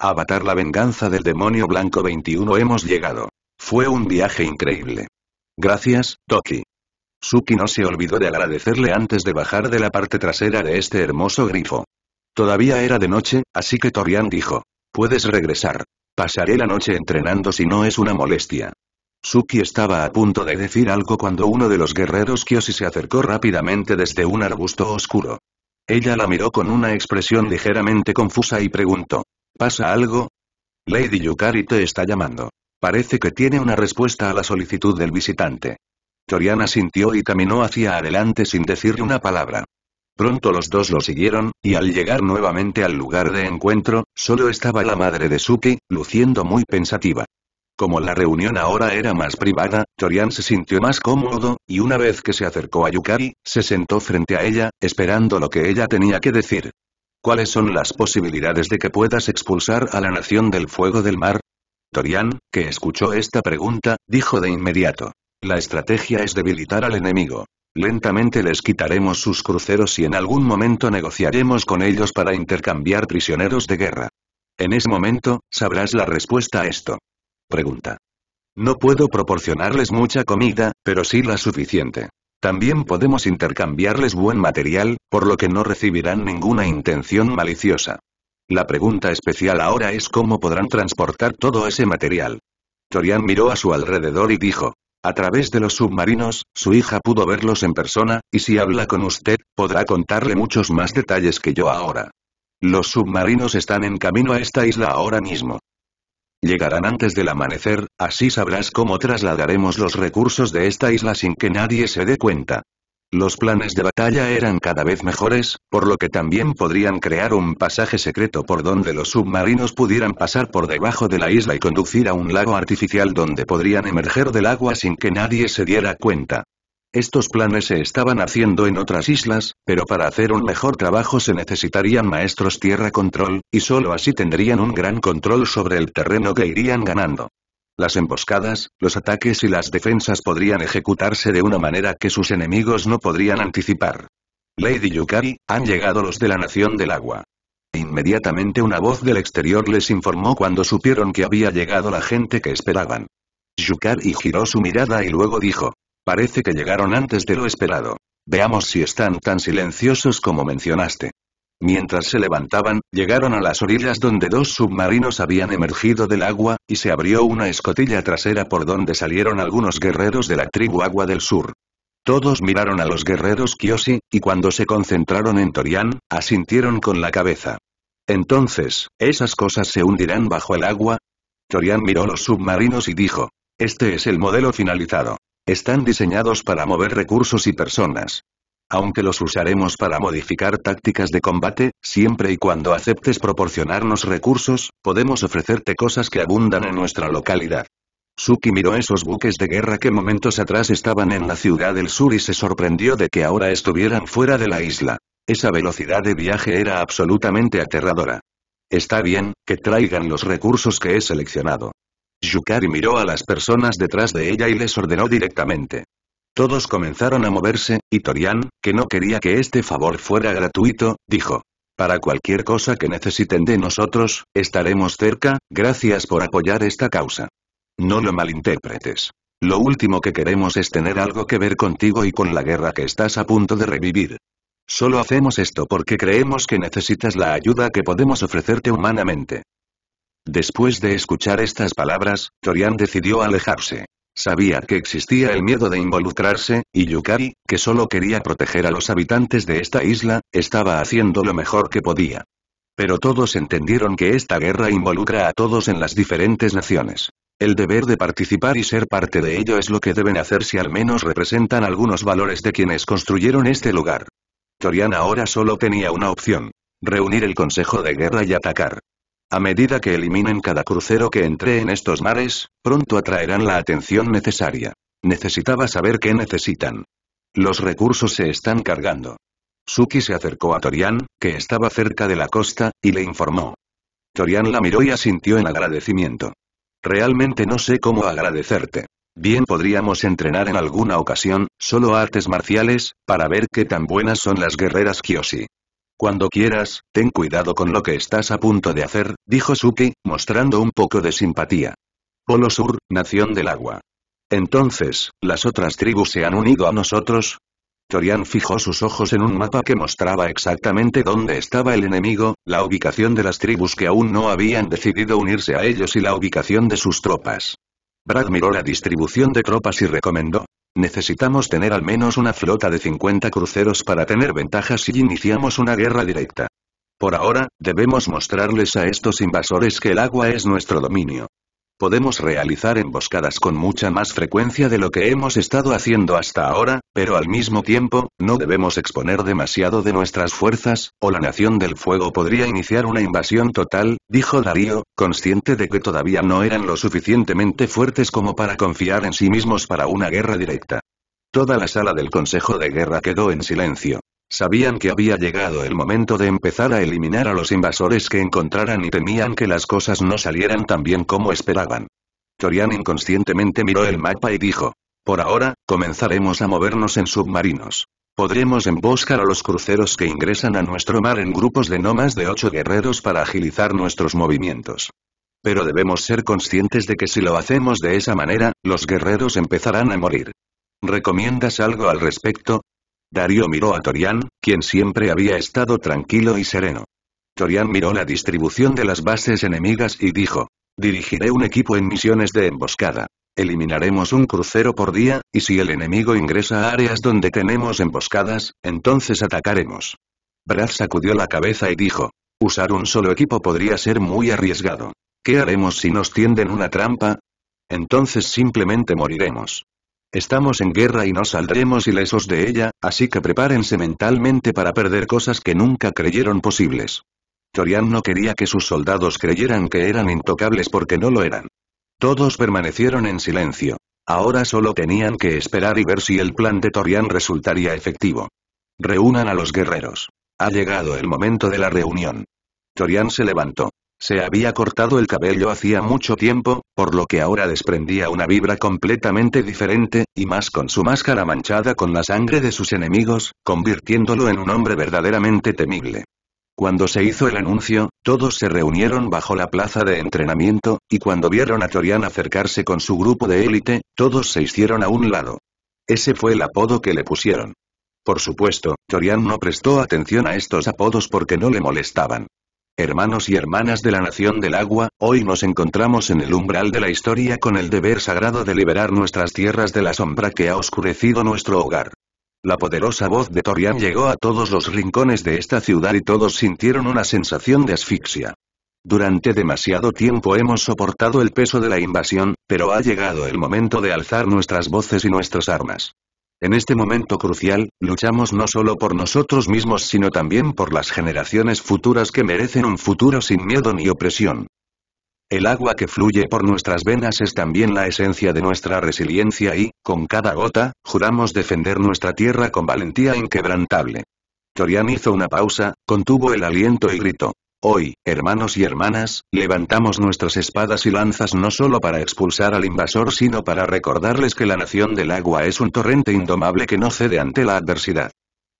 Avatar la venganza del demonio blanco 21 hemos llegado. Fue un viaje increíble. Gracias, Toki. Suki no se olvidó de agradecerle antes de bajar de la parte trasera de este hermoso grifo. Todavía era de noche, así que Torian dijo. Puedes regresar. Pasaré la noche entrenando si no es una molestia. Suki estaba a punto de decir algo cuando uno de los guerreros Kyoshi se acercó rápidamente desde un arbusto oscuro. Ella la miró con una expresión ligeramente confusa y preguntó. ¿Pasa algo? Lady Yukari te está llamando. Parece que tiene una respuesta a la solicitud del visitante. Toriana asintió y caminó hacia adelante sin decir una palabra. Pronto los dos lo siguieron, y al llegar nuevamente al lugar de encuentro, solo estaba la madre de Suki, luciendo muy pensativa. Como la reunión ahora era más privada, Torian se sintió más cómodo, y una vez que se acercó a Yukari, se sentó frente a ella, esperando lo que ella tenía que decir. ¿Cuáles son las posibilidades de que puedas expulsar a la nación del fuego del mar? Torian, que escuchó esta pregunta, dijo de inmediato. La estrategia es debilitar al enemigo. Lentamente les quitaremos sus cruceros y en algún momento negociaremos con ellos para intercambiar prisioneros de guerra. En ese momento, sabrás la respuesta a esto. Pregunta. No puedo proporcionarles mucha comida, pero sí la suficiente. También podemos intercambiarles buen material, por lo que no recibirán ninguna intención maliciosa. La pregunta especial ahora es cómo podrán transportar todo ese material. Torian miró a su alrededor y dijo, a través de los submarinos, su hija pudo verlos en persona, y si habla con usted, podrá contarle muchos más detalles que yo ahora. Los submarinos están en camino a esta isla ahora mismo. Llegarán antes del amanecer, así sabrás cómo trasladaremos los recursos de esta isla sin que nadie se dé cuenta. Los planes de batalla eran cada vez mejores, por lo que también podrían crear un pasaje secreto por donde los submarinos pudieran pasar por debajo de la isla y conducir a un lago artificial donde podrían emerger del agua sin que nadie se diera cuenta. Estos planes se estaban haciendo en otras islas, pero para hacer un mejor trabajo se necesitarían maestros tierra control, y solo así tendrían un gran control sobre el terreno que irían ganando. Las emboscadas, los ataques y las defensas podrían ejecutarse de una manera que sus enemigos no podrían anticipar. Lady Yukari, han llegado los de la Nación del Agua. Inmediatamente una voz del exterior les informó cuando supieron que había llegado la gente que esperaban. Yukari giró su mirada y luego dijo, Parece que llegaron antes de lo esperado. Veamos si están tan silenciosos como mencionaste. Mientras se levantaban, llegaron a las orillas donde dos submarinos habían emergido del agua, y se abrió una escotilla trasera por donde salieron algunos guerreros de la tribu Agua del Sur. Todos miraron a los guerreros Kyoshi, y cuando se concentraron en Torian, asintieron con la cabeza. Entonces, ¿esas cosas se hundirán bajo el agua? Torian miró los submarinos y dijo. Este es el modelo finalizado. Están diseñados para mover recursos y personas. Aunque los usaremos para modificar tácticas de combate, siempre y cuando aceptes proporcionarnos recursos, podemos ofrecerte cosas que abundan en nuestra localidad. Suki miró esos buques de guerra que momentos atrás estaban en la ciudad del sur y se sorprendió de que ahora estuvieran fuera de la isla. Esa velocidad de viaje era absolutamente aterradora. Está bien, que traigan los recursos que he seleccionado. Yukari miró a las personas detrás de ella y les ordenó directamente. Todos comenzaron a moverse, y Torian, que no quería que este favor fuera gratuito, dijo. Para cualquier cosa que necesiten de nosotros, estaremos cerca, gracias por apoyar esta causa. No lo malinterpretes. Lo último que queremos es tener algo que ver contigo y con la guerra que estás a punto de revivir. Solo hacemos esto porque creemos que necesitas la ayuda que podemos ofrecerte humanamente. Después de escuchar estas palabras, Torian decidió alejarse. Sabía que existía el miedo de involucrarse, y Yukari, que solo quería proteger a los habitantes de esta isla, estaba haciendo lo mejor que podía. Pero todos entendieron que esta guerra involucra a todos en las diferentes naciones. El deber de participar y ser parte de ello es lo que deben hacer si al menos representan algunos valores de quienes construyeron este lugar. Torian ahora solo tenía una opción. Reunir el Consejo de Guerra y atacar. A medida que eliminen cada crucero que entre en estos mares, pronto atraerán la atención necesaria. Necesitaba saber qué necesitan. Los recursos se están cargando. Suki se acercó a Torian, que estaba cerca de la costa, y le informó. Torian la miró y asintió en agradecimiento. Realmente no sé cómo agradecerte. Bien podríamos entrenar en alguna ocasión, solo artes marciales, para ver qué tan buenas son las guerreras Kyoshi. Cuando quieras, ten cuidado con lo que estás a punto de hacer, dijo Suki, mostrando un poco de simpatía. Polo Sur, Nación del Agua. Entonces, ¿las otras tribus se han unido a nosotros? Torian fijó sus ojos en un mapa que mostraba exactamente dónde estaba el enemigo, la ubicación de las tribus que aún no habían decidido unirse a ellos y la ubicación de sus tropas. Brad miró la distribución de tropas y recomendó, Necesitamos tener al menos una flota de 50 cruceros para tener ventajas si iniciamos una guerra directa. Por ahora, debemos mostrarles a estos invasores que el agua es nuestro dominio. Podemos realizar emboscadas con mucha más frecuencia de lo que hemos estado haciendo hasta ahora, pero al mismo tiempo, no debemos exponer demasiado de nuestras fuerzas, o la Nación del Fuego podría iniciar una invasión total, dijo Darío, consciente de que todavía no eran lo suficientemente fuertes como para confiar en sí mismos para una guerra directa. Toda la sala del Consejo de Guerra quedó en silencio. Sabían que había llegado el momento de empezar a eliminar a los invasores que encontraran y temían que las cosas no salieran tan bien como esperaban. Torian inconscientemente miró el mapa y dijo, por ahora, comenzaremos a movernos en submarinos. Podremos emboscar a los cruceros que ingresan a nuestro mar en grupos de no más de ocho guerreros para agilizar nuestros movimientos. Pero debemos ser conscientes de que si lo hacemos de esa manera, los guerreros empezarán a morir. ¿Recomiendas algo al respecto? Darío miró a Torian, quien siempre había estado tranquilo y sereno. Torian miró la distribución de las bases enemigas y dijo, dirigiré un equipo en misiones de emboscada. Eliminaremos un crucero por día, y si el enemigo ingresa a áreas donde tenemos emboscadas, entonces atacaremos. Brad sacudió la cabeza y dijo, usar un solo equipo podría ser muy arriesgado. ¿Qué haremos si nos tienden una trampa? Entonces simplemente moriremos. Estamos en guerra y no saldremos ilesos de ella, así que prepárense mentalmente para perder cosas que nunca creyeron posibles. Torian no quería que sus soldados creyeran que eran intocables porque no lo eran. Todos permanecieron en silencio. Ahora solo tenían que esperar y ver si el plan de Torian resultaría efectivo. Reúnan a los guerreros. Ha llegado el momento de la reunión. Torian se levantó. Se había cortado el cabello hacía mucho tiempo, por lo que ahora desprendía una vibra completamente diferente, y más con su máscara manchada con la sangre de sus enemigos, convirtiéndolo en un hombre verdaderamente temible. Cuando se hizo el anuncio, todos se reunieron bajo la plaza de entrenamiento, y cuando vieron a Torian acercarse con su grupo de élite, todos se hicieron a un lado. Ese fue el apodo que le pusieron. Por supuesto, Torian no prestó atención a estos apodos porque no le molestaban. Hermanos y hermanas de la Nación del Agua, hoy nos encontramos en el umbral de la historia con el deber sagrado de liberar nuestras tierras de la sombra que ha oscurecido nuestro hogar. La poderosa voz de Torian llegó a todos los rincones de esta ciudad y todos sintieron una sensación de asfixia. Durante demasiado tiempo hemos soportado el peso de la invasión, pero ha llegado el momento de alzar nuestras voces y nuestras armas. En este momento crucial, luchamos no solo por nosotros mismos sino también por las generaciones futuras que merecen un futuro sin miedo ni opresión. El agua que fluye por nuestras venas es también la esencia de nuestra resiliencia y, con cada gota, juramos defender nuestra tierra con valentía inquebrantable. Torian hizo una pausa, contuvo el aliento y gritó. Hoy, hermanos y hermanas, levantamos nuestras espadas y lanzas no solo para expulsar al invasor sino para recordarles que la nación del agua es un torrente indomable que no cede ante la adversidad.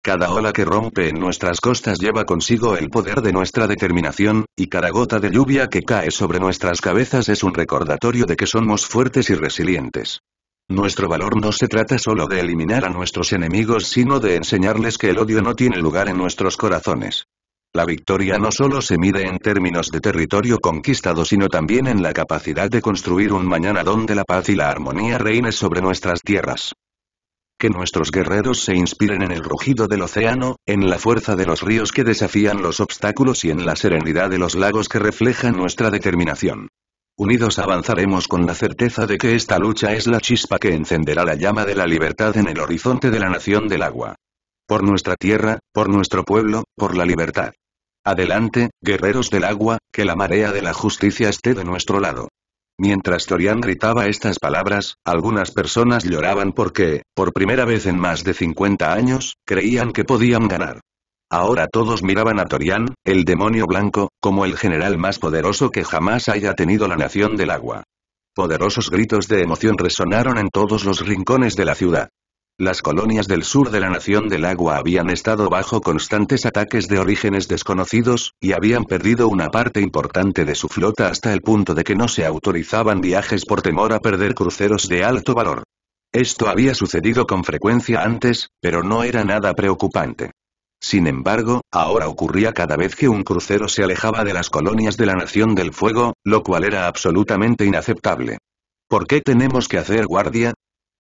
Cada ola que rompe en nuestras costas lleva consigo el poder de nuestra determinación, y cada gota de lluvia que cae sobre nuestras cabezas es un recordatorio de que somos fuertes y resilientes. Nuestro valor no se trata solo de eliminar a nuestros enemigos sino de enseñarles que el odio no tiene lugar en nuestros corazones. La victoria no solo se mide en términos de territorio conquistado sino también en la capacidad de construir un mañana donde la paz y la armonía reine sobre nuestras tierras. Que nuestros guerreros se inspiren en el rugido del océano, en la fuerza de los ríos que desafían los obstáculos y en la serenidad de los lagos que reflejan nuestra determinación. Unidos avanzaremos con la certeza de que esta lucha es la chispa que encenderá la llama de la libertad en el horizonte de la nación del agua. Por nuestra tierra, por nuestro pueblo, por la libertad. Adelante, guerreros del agua, que la marea de la justicia esté de nuestro lado. Mientras Torian gritaba estas palabras, algunas personas lloraban porque, por primera vez en más de 50 años, creían que podían ganar. Ahora todos miraban a Torian, el demonio blanco, como el general más poderoso que jamás haya tenido la nación del agua. Poderosos gritos de emoción resonaron en todos los rincones de la ciudad. Las colonias del sur de la nación del agua habían estado bajo constantes ataques de orígenes desconocidos, y habían perdido una parte importante de su flota hasta el punto de que no se autorizaban viajes por temor a perder cruceros de alto valor. Esto había sucedido con frecuencia antes, pero no era nada preocupante. Sin embargo, ahora ocurría cada vez que un crucero se alejaba de las colonias de la Nación del Fuego, lo cual era absolutamente inaceptable. ¿Por qué tenemos que hacer guardia?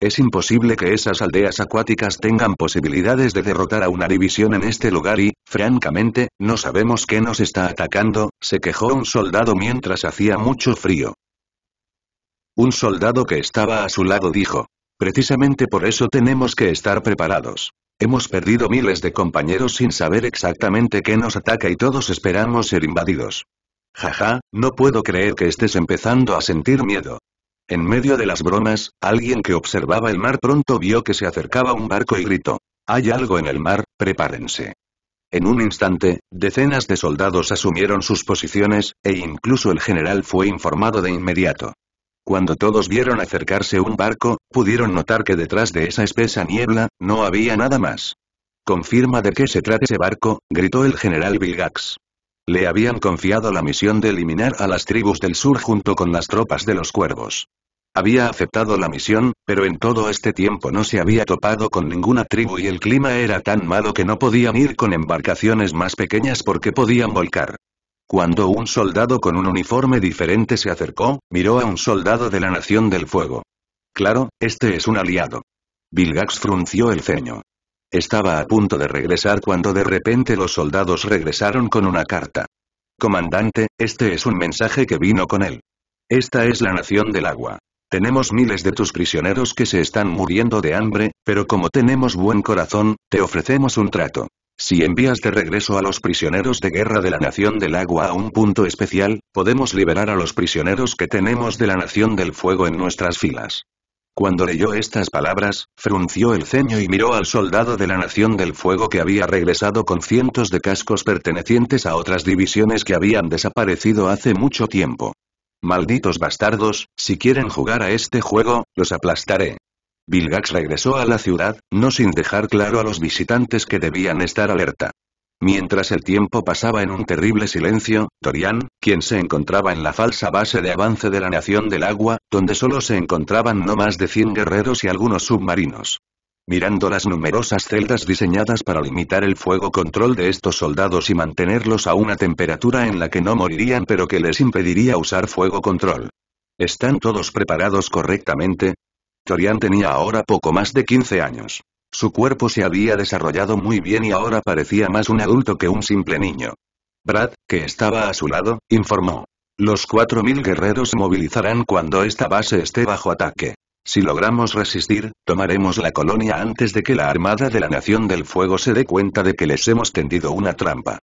Es imposible que esas aldeas acuáticas tengan posibilidades de derrotar a una división en este lugar y, francamente, no sabemos qué nos está atacando, se quejó un soldado mientras hacía mucho frío. Un soldado que estaba a su lado dijo. Precisamente por eso tenemos que estar preparados. Hemos perdido miles de compañeros sin saber exactamente qué nos ataca y todos esperamos ser invadidos. Jaja, no puedo creer que estés empezando a sentir miedo. En medio de las bromas, alguien que observaba el mar pronto vio que se acercaba un barco y gritó. Hay algo en el mar, prepárense. En un instante, decenas de soldados asumieron sus posiciones, e incluso el general fue informado de inmediato. Cuando todos vieron acercarse un barco, pudieron notar que detrás de esa espesa niebla, no había nada más. Confirma de qué se trata ese barco, gritó el general Vilgax. Le habían confiado la misión de eliminar a las tribus del sur junto con las tropas de los cuervos. Había aceptado la misión, pero en todo este tiempo no se había topado con ninguna tribu y el clima era tan malo que no podían ir con embarcaciones más pequeñas porque podían volcar. Cuando un soldado con un uniforme diferente se acercó, miró a un soldado de la Nación del Fuego. Claro, este es un aliado. Vilgax frunció el ceño. Estaba a punto de regresar cuando de repente los soldados regresaron con una carta. Comandante, este es un mensaje que vino con él. Esta es la nación del agua. Tenemos miles de tus prisioneros que se están muriendo de hambre, pero como tenemos buen corazón, te ofrecemos un trato. Si envías de regreso a los prisioneros de guerra de la Nación del Agua a un punto especial, podemos liberar a los prisioneros que tenemos de la Nación del Fuego en nuestras filas. Cuando leyó estas palabras, frunció el ceño y miró al soldado de la Nación del Fuego que había regresado con cientos de cascos pertenecientes a otras divisiones que habían desaparecido hace mucho tiempo. Malditos bastardos, si quieren jugar a este juego, los aplastaré. Vilgax regresó a la ciudad, no sin dejar claro a los visitantes que debían estar alerta. Mientras el tiempo pasaba en un terrible silencio, Torian, quien se encontraba en la falsa base de avance de la Nación del Agua, donde solo se encontraban no más de 100 guerreros y algunos submarinos. Mirando las numerosas celdas diseñadas para limitar el fuego control de estos soldados y mantenerlos a una temperatura en la que no morirían pero que les impediría usar fuego control. ¿Están todos preparados correctamente? Torian tenía ahora poco más de 15 años. Su cuerpo se había desarrollado muy bien y ahora parecía más un adulto que un simple niño. Brad, que estaba a su lado, informó. Los 4.000 guerreros se movilizarán cuando esta base esté bajo ataque. Si logramos resistir, tomaremos la colonia antes de que la Armada de la Nación del Fuego se dé cuenta de que les hemos tendido una trampa.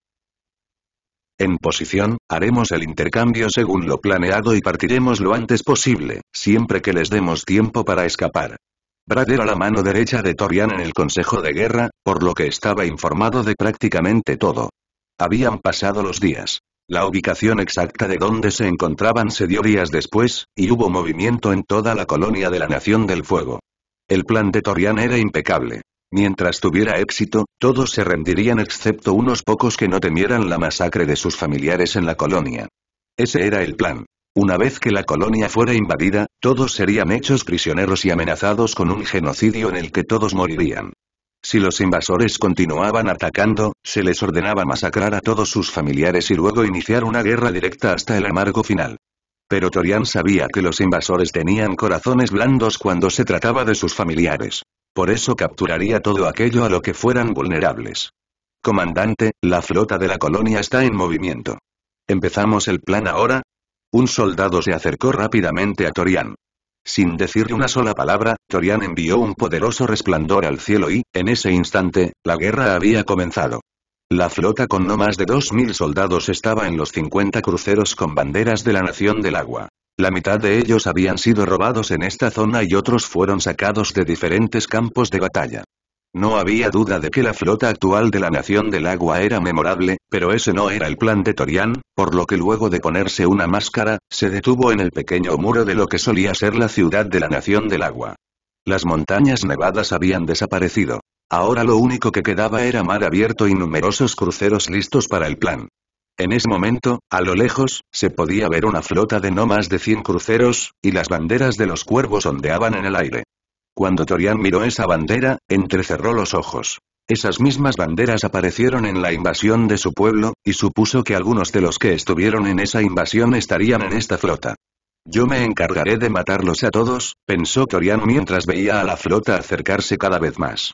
En posición, haremos el intercambio según lo planeado y partiremos lo antes posible, siempre que les demos tiempo para escapar. Brad era la mano derecha de Torian en el Consejo de Guerra, por lo que estaba informado de prácticamente todo. Habían pasado los días. La ubicación exacta de donde se encontraban se dio días después, y hubo movimiento en toda la colonia de la Nación del Fuego. El plan de Torian era impecable. Mientras tuviera éxito, todos se rendirían excepto unos pocos que no temieran la masacre de sus familiares en la colonia. Ese era el plan. Una vez que la colonia fuera invadida, todos serían hechos prisioneros y amenazados con un genocidio en el que todos morirían. Si los invasores continuaban atacando, se les ordenaba masacrar a todos sus familiares y luego iniciar una guerra directa hasta el amargo final. Pero Torian sabía que los invasores tenían corazones blandos cuando se trataba de sus familiares. Por eso capturaría todo aquello a lo que fueran vulnerables. Comandante, la flota de la colonia está en movimiento. Empezamos el plan ahora, un soldado se acercó rápidamente a Torian. Sin decir una sola palabra, Torian envió un poderoso resplandor al cielo y, en ese instante, la guerra había comenzado. La flota con no más de 2.000 soldados estaba en los 50 cruceros con banderas de la Nación del Agua. La mitad de ellos habían sido robados en esta zona y otros fueron sacados de diferentes campos de batalla. No había duda de que la flota actual de la Nación del Agua era memorable, pero ese no era el plan de Torian, por lo que luego de ponerse una máscara, se detuvo en el pequeño muro de lo que solía ser la ciudad de la Nación del Agua. Las montañas nevadas habían desaparecido. Ahora lo único que quedaba era mar abierto y numerosos cruceros listos para el plan. En ese momento, a lo lejos, se podía ver una flota de no más de 100 cruceros, y las banderas de los cuervos ondeaban en el aire. Cuando Torian miró esa bandera, entrecerró los ojos. Esas mismas banderas aparecieron en la invasión de su pueblo, y supuso que algunos de los que estuvieron en esa invasión estarían en esta flota. Yo me encargaré de matarlos a todos, pensó Torian mientras veía a la flota acercarse cada vez más.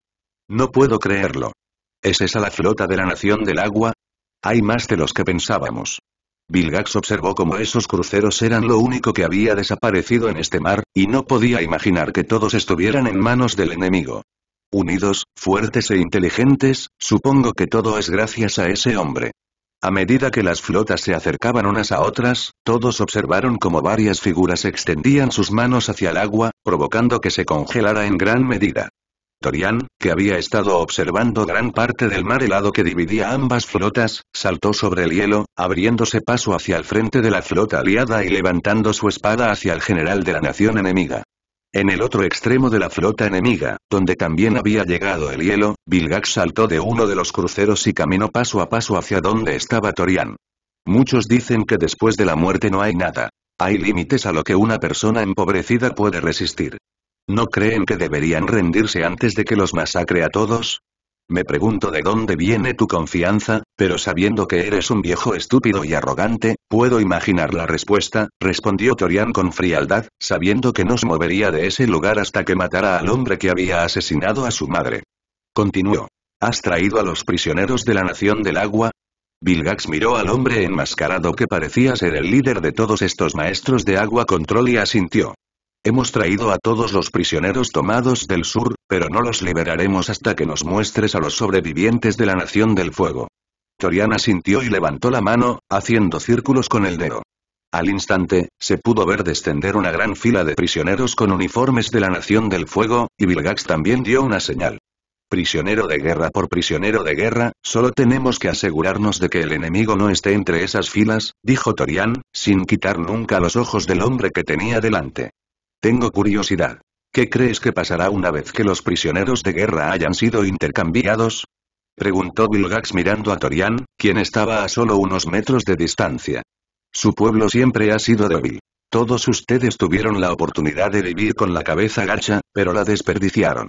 No puedo creerlo. ¿Es esa la flota de la Nación del Agua? Hay más de los que pensábamos. Vilgax observó cómo esos cruceros eran lo único que había desaparecido en este mar, y no podía imaginar que todos estuvieran en manos del enemigo. Unidos, fuertes e inteligentes, supongo que todo es gracias a ese hombre. A medida que las flotas se acercaban unas a otras, todos observaron cómo varias figuras extendían sus manos hacia el agua, provocando que se congelara en gran medida. Torian, que había estado observando gran parte del mar helado que dividía ambas flotas, saltó sobre el hielo, abriéndose paso hacia el frente de la flota aliada y levantando su espada hacia el general de la nación enemiga. En el otro extremo de la flota enemiga, donde también había llegado el hielo, Vilgax saltó de uno de los cruceros y caminó paso a paso hacia donde estaba Torian. Muchos dicen que después de la muerte no hay nada. Hay límites a lo que una persona empobrecida puede resistir. ¿No creen que deberían rendirse antes de que los masacre a todos? Me pregunto de dónde viene tu confianza, pero sabiendo que eres un viejo estúpido y arrogante, puedo imaginar la respuesta, respondió Torian con frialdad, sabiendo que no se movería de ese lugar hasta que matara al hombre que había asesinado a su madre. Continuó. ¿Has traído a los prisioneros de la Nación del Agua? Vilgax miró al hombre enmascarado que parecía ser el líder de todos estos maestros de agua control y asintió. Hemos traído a todos los prisioneros tomados del sur, pero no los liberaremos hasta que nos muestres a los sobrevivientes de la Nación del Fuego. Torian asintió y levantó la mano, haciendo círculos con el dedo. Al instante, se pudo ver descender una gran fila de prisioneros con uniformes de la Nación del Fuego, y Vilgax también dio una señal. Prisionero de guerra por prisionero de guerra, solo tenemos que asegurarnos de que el enemigo no esté entre esas filas, dijo Torian, sin quitar nunca los ojos del hombre que tenía delante. Tengo curiosidad. ¿Qué crees que pasará una vez que los prisioneros de guerra hayan sido intercambiados? Preguntó Vilgax mirando a Torian, quien estaba a solo unos metros de distancia. Su pueblo siempre ha sido débil. Todos ustedes tuvieron la oportunidad de vivir con la cabeza gacha, pero la desperdiciaron.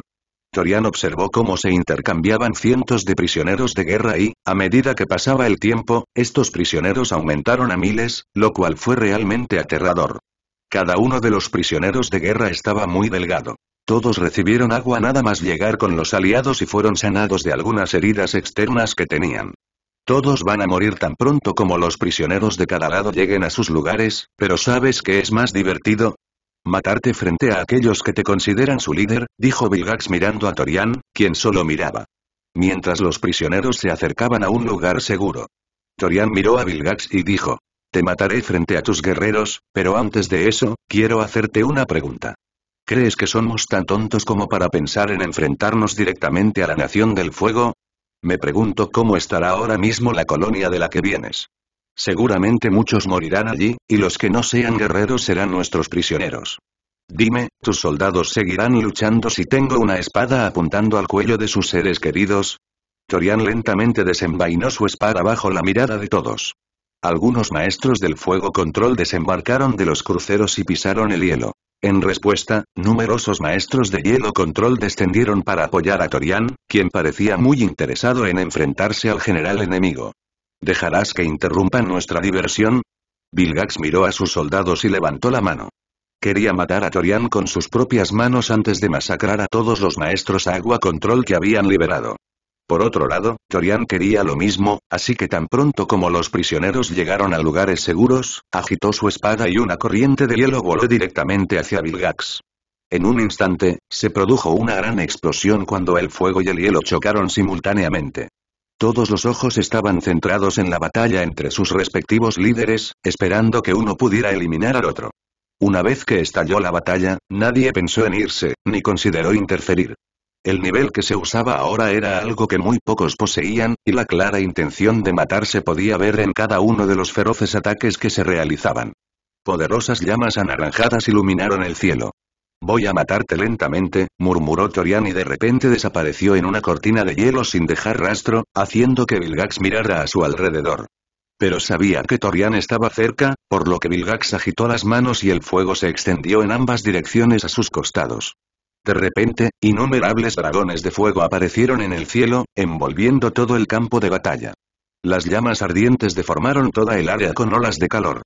Torian observó cómo se intercambiaban cientos de prisioneros de guerra y, a medida que pasaba el tiempo, estos prisioneros aumentaron a miles, lo cual fue realmente aterrador. Cada uno de los prisioneros de guerra estaba muy delgado. Todos recibieron agua nada más llegar con los aliados y fueron sanados de algunas heridas externas que tenían. Todos van a morir tan pronto como los prisioneros de cada lado lleguen a sus lugares, pero ¿sabes qué es más divertido? Matarte frente a aquellos que te consideran su líder, dijo Vilgax mirando a Torian, quien solo miraba. Mientras los prisioneros se acercaban a un lugar seguro. Torian miró a Vilgax y dijo, te mataré frente a tus guerreros, pero antes de eso, quiero hacerte una pregunta. ¿Crees que somos tan tontos como para pensar en enfrentarnos directamente a la Nación del Fuego? Me pregunto cómo estará ahora mismo la colonia de la que vienes. Seguramente muchos morirán allí, y los que no sean guerreros serán nuestros prisioneros. Dime, ¿tus soldados seguirán luchando si tengo una espada apuntando al cuello de sus seres queridos? Torian lentamente desenvainó su espada bajo la mirada de todos. Algunos maestros del fuego control desembarcaron de los cruceros y pisaron el hielo. En respuesta, numerosos maestros de hielo control descendieron para apoyar a Torian, quien parecía muy interesado en enfrentarse al general enemigo. ¿Dejarás que interrumpan nuestra diversión? Vilgax miró a sus soldados y levantó la mano. Quería matar a Torian con sus propias manos antes de masacrar a todos los maestros agua control que habían liberado. Por otro lado, Torian quería lo mismo, así que tan pronto como los prisioneros llegaron a lugares seguros, agitó su espada y una corriente de hielo voló directamente hacia Vilgax. En un instante, se produjo una gran explosión cuando el fuego y el hielo chocaron simultáneamente. Todos los ojos estaban centrados en la batalla entre sus respectivos líderes, esperando que uno pudiera eliminar al otro. Una vez que estalló la batalla, nadie pensó en irse, ni consideró interferir. El nivel que se usaba ahora era algo que muy pocos poseían, y la clara intención de matar se podía ver en cada uno de los feroces ataques que se realizaban. Poderosas llamas anaranjadas iluminaron el cielo. Voy a matarte lentamente, murmuró Torian y de repente desapareció en una cortina de hielo sin dejar rastro, haciendo que Vilgax mirara a su alrededor. Pero sabía que Torian estaba cerca, por lo que Vilgax agitó las manos y el fuego se extendió en ambas direcciones a sus costados. De repente, innumerables dragones de fuego aparecieron en el cielo, envolviendo todo el campo de batalla. Las llamas ardientes deformaron toda el área con olas de calor.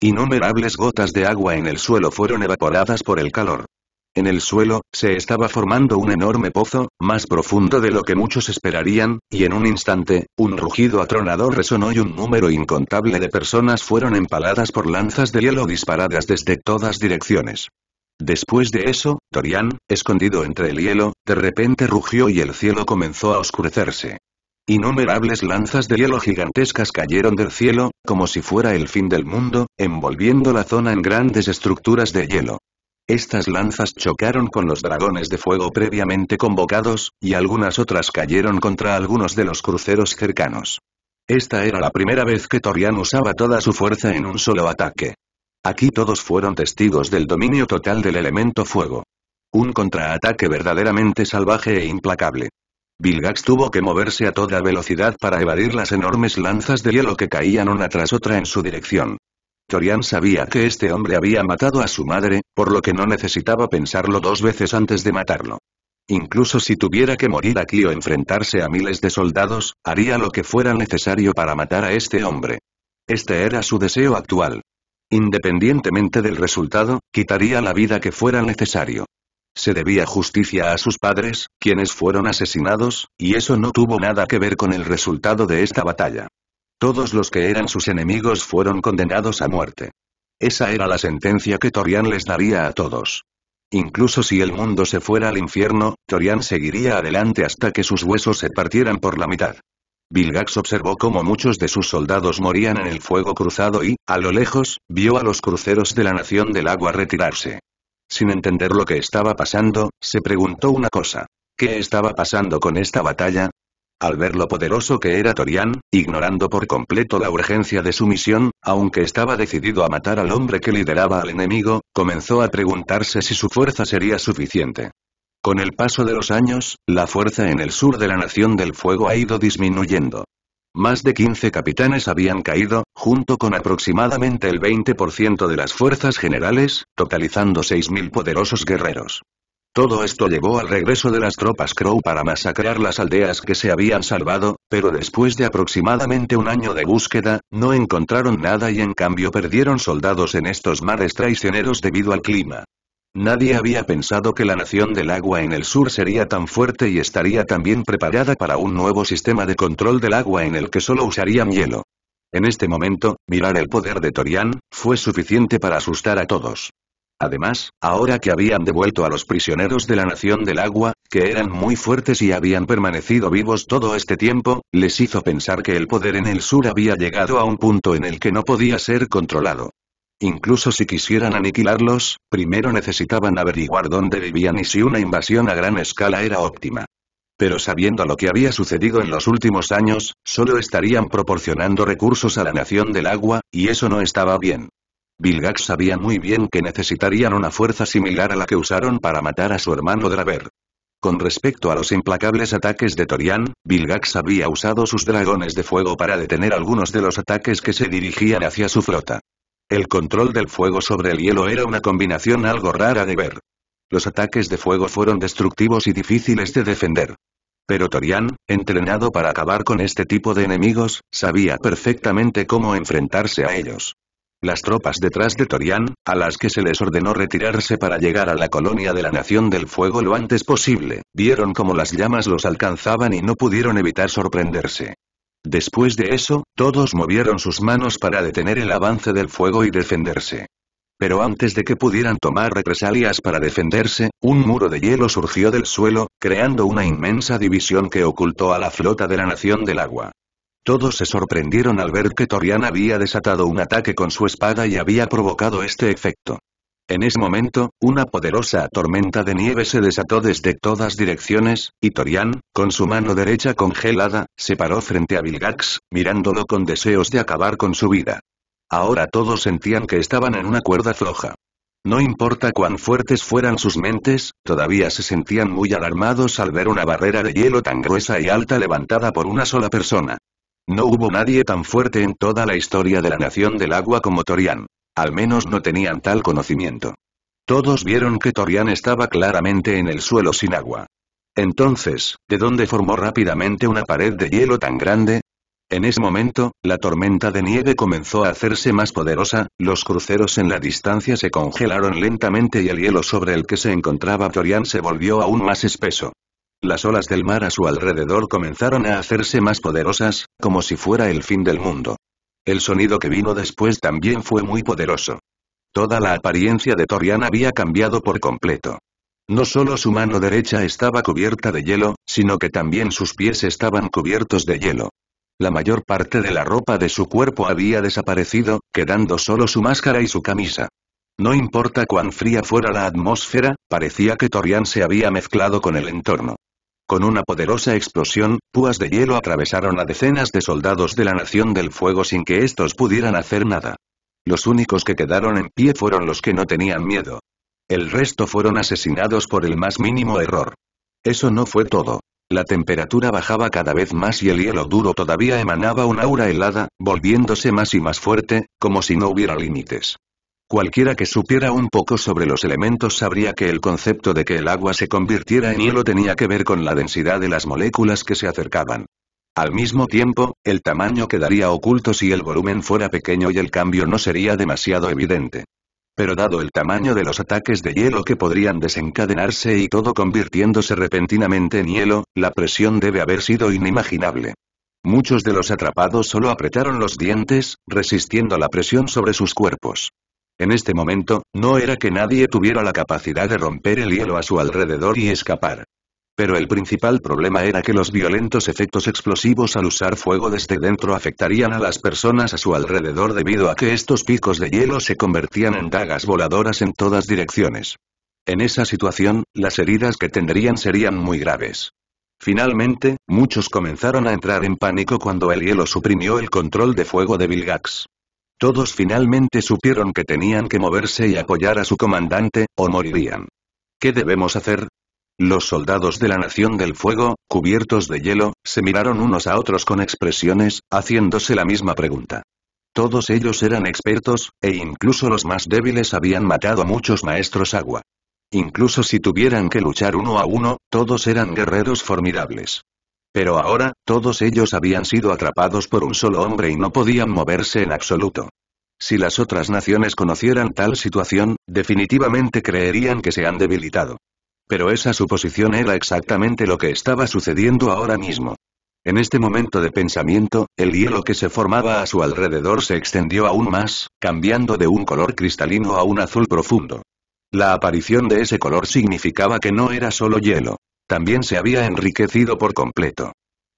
Innumerables gotas de agua en el suelo fueron evaporadas por el calor. En el suelo, se estaba formando un enorme pozo, más profundo de lo que muchos esperarían, y en un instante, un rugido atronador resonó y un número incontable de personas fueron empaladas por lanzas de hielo disparadas desde todas direcciones. Después de eso, Torian, escondido entre el hielo, de repente rugió y el cielo comenzó a oscurecerse. Innumerables lanzas de hielo gigantescas cayeron del cielo, como si fuera el fin del mundo, envolviendo la zona en grandes estructuras de hielo. Estas lanzas chocaron con los dragones de fuego previamente convocados, y algunas otras cayeron contra algunos de los cruceros cercanos. Esta era la primera vez que Torian usaba toda su fuerza en un solo ataque. Aquí todos fueron testigos del dominio total del elemento fuego. Un contraataque verdaderamente salvaje e implacable. Vilgax tuvo que moverse a toda velocidad para evadir las enormes lanzas de hielo que caían una tras otra en su dirección. Torian sabía que este hombre había matado a su madre, por lo que no necesitaba pensarlo dos veces antes de matarlo. Incluso si tuviera que morir aquí o enfrentarse a miles de soldados, haría lo que fuera necesario para matar a este hombre. Este era su deseo actual. Independientemente del resultado, quitaría la vida que fuera necesario se debía justicia a sus padres, quienes fueron asesinados, y eso no tuvo nada que ver con el resultado de esta batalla. Todos los que eran sus enemigos fueron condenados a muerte. Esa era la sentencia que Torian les daría a todos. Incluso si el mundo se fuera al infierno, Torian seguiría adelante hasta que sus huesos se partieran por la mitad. Vilgax observó cómo muchos de sus soldados morían en el fuego cruzado y, a lo lejos, vio a los cruceros de la Nación del Agua retirarse. Sin entender lo que estaba pasando, se preguntó una cosa. ¿Qué estaba pasando con esta batalla? Al ver lo poderoso que era Torian, ignorando por completo la urgencia de su misión, aunque estaba decidido a matar al hombre que lideraba al enemigo, comenzó a preguntarse si su fuerza sería suficiente. Con el paso de los años, la fuerza en el sur de la Nación del Fuego ha ido disminuyendo. Más de 15 capitanes habían caído, junto con aproximadamente el 20% de las fuerzas generales, totalizando 6.000 poderosos guerreros. Todo esto llevó al regreso de las tropas Crow para masacrar las aldeas que se habían salvado, pero después de aproximadamente un año de búsqueda, no encontraron nada y en cambio perdieron soldados en estos mares traicioneros debido al clima. Nadie había pensado que la nación del agua en el sur sería tan fuerte y estaría tan bien preparada para un nuevo sistema de control del agua en el que solo usarían hielo. En este momento, mirar el poder de Torian, fue suficiente para asustar a todos. Además, ahora que habían devuelto a los prisioneros de la Nación del Agua, que eran muy fuertes y habían permanecido vivos todo este tiempo, les hizo pensar que el poder en el sur había llegado a un punto en el que no podía ser controlado. Incluso si quisieran aniquilarlos, primero necesitaban averiguar dónde vivían y si una invasión a gran escala era óptima. Pero sabiendo lo que había sucedido en los últimos años, solo estarían proporcionando recursos a la nación del agua, y eso no estaba bien. Vilgax sabía muy bien que necesitarían una fuerza similar a la que usaron para matar a su hermano Draver. Con respecto a los implacables ataques de Torian, Vilgax había usado sus dragones de fuego para detener algunos de los ataques que se dirigían hacia su flota. El control del fuego sobre el hielo era una combinación algo rara de ver. Los ataques de fuego fueron destructivos y difíciles de defender. Pero Torian, entrenado para acabar con este tipo de enemigos, sabía perfectamente cómo enfrentarse a ellos. Las tropas detrás de Torian, a las que se les ordenó retirarse para llegar a la colonia de la Nación del Fuego lo antes posible, vieron cómo las llamas los alcanzaban y no pudieron evitar sorprenderse. Después de eso, todos movieron sus manos para detener el avance del fuego y defenderse. Pero antes de que pudieran tomar represalias para defenderse, un muro de hielo surgió del suelo, creando una inmensa división que ocultó a la flota de la Nación del Agua. Todos se sorprendieron al ver que Torian había desatado un ataque con su espada y había provocado este efecto. En ese momento, una poderosa tormenta de nieve se desató desde todas direcciones, y Torian, con su mano derecha congelada, se paró frente a Vilgax, mirándolo con deseos de acabar con su vida. Ahora todos sentían que estaban en una cuerda floja. No importa cuán fuertes fueran sus mentes, todavía se sentían muy alarmados al ver una barrera de hielo tan gruesa y alta levantada por una sola persona. No hubo nadie tan fuerte en toda la historia de la Nación del Agua como Torian. Al menos no tenían tal conocimiento. Todos vieron que Torian estaba claramente en el suelo sin agua. Entonces, ¿de dónde formó rápidamente una pared de hielo tan grande? En ese momento, la tormenta de nieve comenzó a hacerse más poderosa, los cruceros en la distancia se congelaron lentamente y el hielo sobre el que se encontraba Torian se volvió aún más espeso. Las olas del mar a su alrededor comenzaron a hacerse más poderosas, como si fuera el fin del mundo. El sonido que vino después también fue muy poderoso. Toda la apariencia de Torian había cambiado por completo. No solo su mano derecha estaba cubierta de hielo, sino que también sus pies estaban cubiertos de hielo. La mayor parte de la ropa de su cuerpo había desaparecido, quedando solo su máscara y su camisa. No importa cuán fría fuera la atmósfera, parecía que Torian se había mezclado con el entorno. Con una poderosa explosión, púas de hielo atravesaron a decenas de soldados de la Nación del Fuego sin que estos pudieran hacer nada. Los únicos que quedaron en pie fueron los que no tenían miedo. El resto fueron asesinados por el más mínimo error. Eso no fue todo. La temperatura bajaba cada vez más y el hielo duro todavía emanaba una aura helada, volviéndose más y más fuerte, como si no hubiera límites. Cualquiera que supiera un poco sobre los elementos sabría que el concepto de que el agua se convirtiera en hielo tenía que ver con la densidad de las moléculas que se acercaban. Al mismo tiempo, el tamaño quedaría oculto si el volumen fuera pequeño y el cambio no sería demasiado evidente. Pero dado el tamaño de los ataques de hielo que podrían desencadenarse y todo convirtiéndose repentinamente en hielo, la presión debe haber sido inimaginable. Muchos de los atrapados solo apretaron los dientes, resistiendo la presión sobre sus cuerpos. En este momento, no era que nadie tuviera la capacidad de romper el hielo a su alrededor y escapar. Pero el principal problema era que los violentos efectos explosivos al usar fuego desde dentro afectarían a las personas a su alrededor debido a que estos picos de hielo se convertían en dagas voladoras en todas direcciones. En esa situación, las heridas que tendrían serían muy graves. Finalmente, muchos comenzaron a entrar en pánico cuando el hielo suprimió el control de fuego de Vilgax. Todos finalmente supieron que tenían que moverse y apoyar a su comandante, o morirían. ¿Qué debemos hacer? Los soldados de la Nación del Fuego, cubiertos de hielo, se miraron unos a otros con expresiones, haciéndose la misma pregunta. Todos ellos eran expertos, e incluso los más débiles habían matado a muchos maestros agua. Incluso si tuvieran que luchar uno a uno, todos eran guerreros formidables. Pero ahora, todos ellos habían sido atrapados por un solo hombre y no podían moverse en absoluto. Si las otras naciones conocieran tal situación, definitivamente creerían que se han debilitado. Pero esa suposición era exactamente lo que estaba sucediendo ahora mismo. En este momento de pensamiento, el hielo que se formaba a su alrededor se extendió aún más, cambiando de un color cristalino a un azul profundo. La aparición de ese color significaba que no era solo hielo. También se había enriquecido por completo.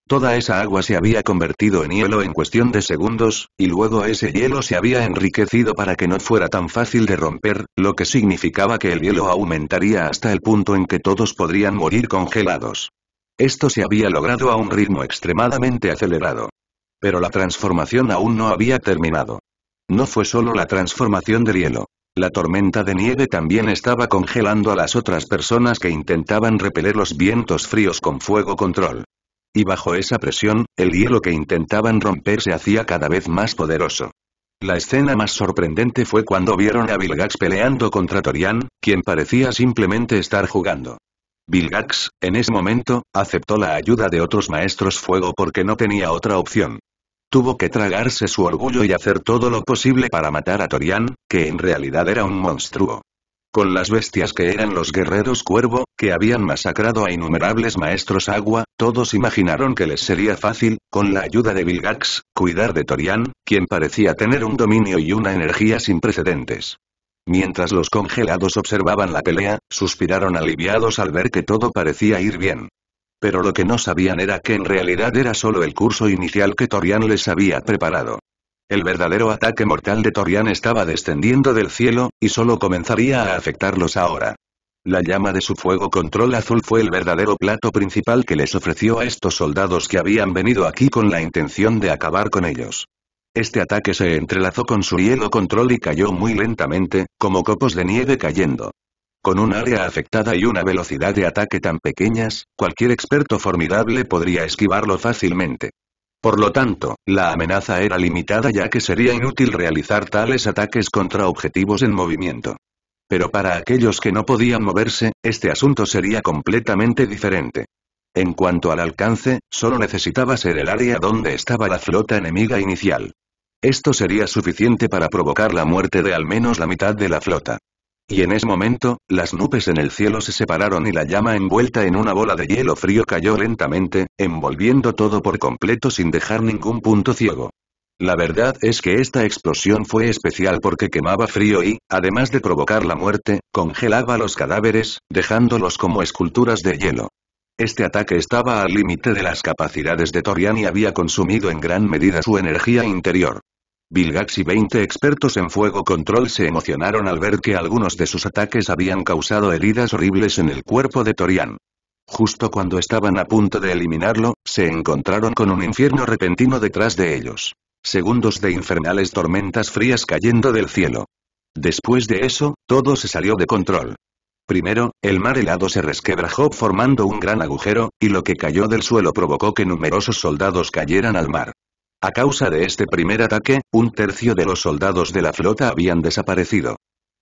Toda esa agua se había convertido en hielo en cuestión de segundos, y luego ese hielo se había enriquecido para que no fuera tan fácil de romper, lo que significaba que el hielo aumentaría hasta el punto en que todos podrían morir congelados. Esto se había logrado a un ritmo extremadamente acelerado. Pero la transformación aún no había terminado. No fue solo la transformación del hielo. La tormenta de nieve también estaba congelando a las otras personas que intentaban repeler los vientos fríos con fuego control. Y bajo esa presión, el hielo que intentaban romper se hacía cada vez más poderoso. La escena más sorprendente fue cuando vieron a Vilgax peleando contra Torian, quien parecía simplemente estar jugando. Vilgax, en ese momento, aceptó la ayuda de otros maestros fuego porque no tenía otra opción. Tuvo que tragarse su orgullo y hacer todo lo posible para matar a Torian, que en realidad era un monstruo. Con las bestias que eran los guerreros cuervo, que habían masacrado a innumerables maestros agua, todos imaginaron que les sería fácil, con la ayuda de Vilgax, cuidar de Torian, quien parecía tener un dominio y una energía sin precedentes. Mientras los congelados observaban la pelea, suspiraron aliviados al ver que todo parecía ir bien. Pero lo que no sabían era que en realidad era solo el curso inicial que Torian les había preparado. El verdadero ataque mortal de Torian estaba descendiendo del cielo, y solo comenzaría a afectarlos ahora. La llama de su fuego control azul fue el verdadero plato principal que les ofreció a estos soldados que habían venido aquí con la intención de acabar con ellos. Este ataque se entrelazó con su hielo control y cayó muy lentamente, como copos de nieve cayendo. Con un área afectada y una velocidad de ataque tan pequeñas, cualquier experto formidable podría esquivarlo fácilmente. Por lo tanto, la amenaza era limitada ya que sería inútil realizar tales ataques contra objetivos en movimiento. Pero para aquellos que no podían moverse, este asunto sería completamente diferente. En cuanto al alcance, solo necesitaba ser el área donde estaba la flota enemiga inicial. Esto sería suficiente para provocar la muerte de al menos la mitad de la flota. Y en ese momento, las nubes en el cielo se separaron y la llama envuelta en una bola de hielo frío cayó lentamente, envolviendo todo por completo sin dejar ningún punto ciego. La verdad es que esta explosión fue especial porque quemaba frío y, además de provocar la muerte, congelaba los cadáveres, dejándolos como esculturas de hielo. Este ataque estaba al límite de las capacidades de Torian y había consumido en gran medida su energía interior. Vilgax y 20 expertos en fuego control se emocionaron al ver que algunos de sus ataques habían causado heridas horribles en el cuerpo de Torian. Justo cuando estaban a punto de eliminarlo, se encontraron con un infierno repentino detrás de ellos. Segundos de infernales tormentas frías cayendo del cielo. Después de eso, todo se salió de control. Primero, el mar helado se resquebrajó formando un gran agujero, y lo que cayó del suelo provocó que numerosos soldados cayeran al mar. A causa de este primer ataque, un tercio de los soldados de la flota habían desaparecido.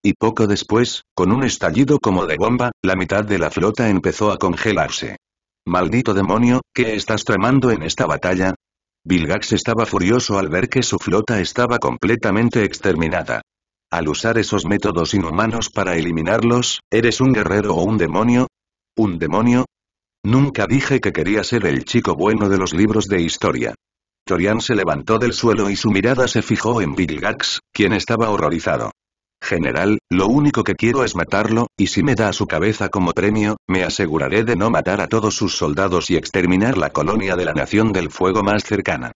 Y poco después, con un estallido como de bomba, la mitad de la flota empezó a congelarse. Maldito demonio, ¿qué estás tramando en esta batalla? Vilgax estaba furioso al ver que su flota estaba completamente exterminada. Al usar esos métodos inhumanos para eliminarlos, ¿eres un guerrero o un demonio? ¿Un demonio? Nunca dije que quería ser el chico bueno de los libros de historia. Torian se levantó del suelo y su mirada se fijó en Vilgax, quien estaba horrorizado. General, lo único que quiero es matarlo, y si me da su cabeza como premio, me aseguraré de no matar a todos sus soldados y exterminar la colonia de la Nación del Fuego más cercana.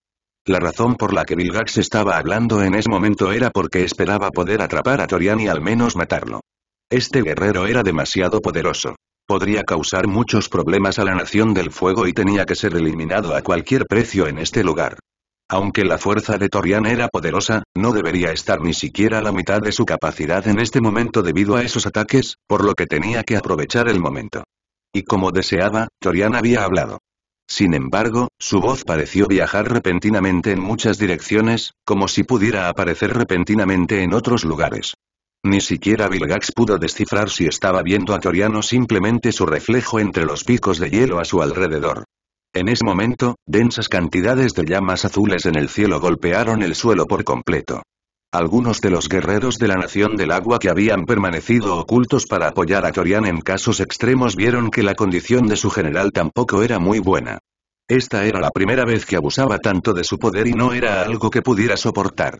La razón por la que Vilgax estaba hablando en ese momento era porque esperaba poder atrapar a Torian y al menos matarlo. Este guerrero era demasiado poderoso. Podría causar muchos problemas a la Nación del Fuego y tenía que ser eliminado a cualquier precio en este lugar. Aunque la fuerza de Torian era poderosa, no debería estar ni siquiera a la mitad de su capacidad en este momento debido a esos ataques, por lo que tenía que aprovechar el momento. Y como deseaba, Torian había hablado. Sin embargo, su voz pareció viajar repentinamente en muchas direcciones, como si pudiera aparecer repentinamente en otros lugares. Ni siquiera Vilgax pudo descifrar si estaba viendo a Toriano simplemente su reflejo entre los picos de hielo a su alrededor. En ese momento, densas cantidades de llamas azules en el cielo golpearon el suelo por completo. Algunos de los guerreros de la Nación del Agua que habían permanecido ocultos para apoyar a Torian en casos extremos vieron que la condición de su general tampoco era muy buena. Esta era la primera vez que abusaba tanto de su poder y no era algo que pudiera soportar.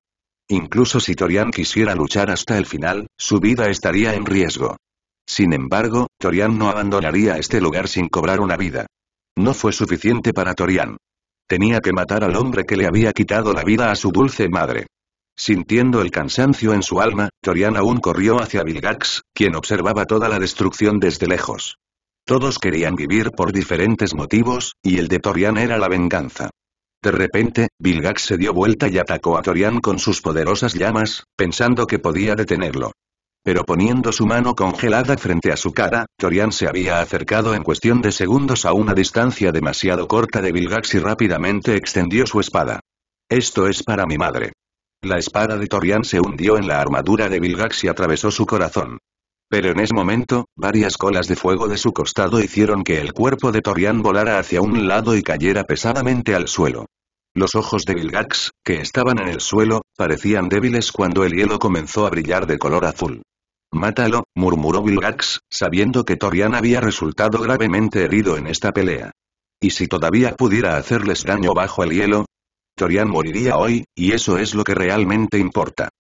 Incluso si Torian quisiera luchar hasta el final, su vida estaría en riesgo. Sin embargo, Torian no abandonaría este lugar sin cobrar una vida. No fue suficiente para Torian. Tenía que matar al hombre que le había quitado la vida a su dulce madre. Sintiendo el cansancio en su alma, Torian aún corrió hacia Vilgax, quien observaba toda la destrucción desde lejos. Todos querían vivir por diferentes motivos, y el de Torian era la venganza. De repente, Vilgax se dio vuelta y atacó a Torian con sus poderosas llamas, pensando que podía detenerlo. Pero poniendo su mano congelada frente a su cara, Torian se había acercado en cuestión de segundos a una distancia demasiado corta de Vilgax y rápidamente extendió su espada. Esto es para mi madre. La espada de Torian se hundió en la armadura de Vilgax y atravesó su corazón. Pero en ese momento, varias colas de fuego de su costado hicieron que el cuerpo de Torian volara hacia un lado y cayera pesadamente al suelo. Los ojos de Vilgax, que estaban en el suelo, parecían débiles cuando el hielo comenzó a brillar de color azul. Mátalo, murmuró Vilgax, sabiendo que Torian había resultado gravemente herido en esta pelea. ¿Y si todavía pudiera hacerles daño bajo el hielo? Torian moriría hoy, y eso es lo que realmente importa.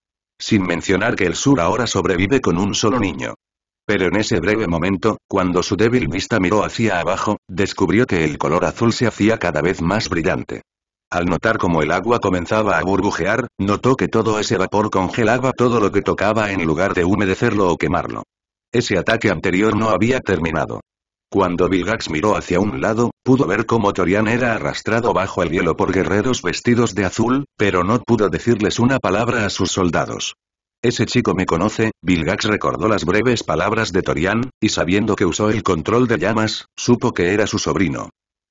Sin mencionar que el sur ahora sobrevive con un solo niño. Pero en ese breve momento, cuando su débil vista miró hacia abajo, descubrió que el color azul se hacía cada vez más brillante. Al notar cómo el agua comenzaba a burbujear, notó que todo ese vapor congelaba todo lo que tocaba en lugar de humedecerlo o quemarlo. Ese ataque anterior no había terminado. Cuando Vilgax miró hacia un lado, pudo ver cómo Torian era arrastrado bajo el hielo por guerreros vestidos de azul, pero no pudo decirles una palabra a sus soldados. Ese chico me conoce, Vilgax recordó las breves palabras de Torian, y sabiendo que usó el control de llamas, supo que era su sobrino.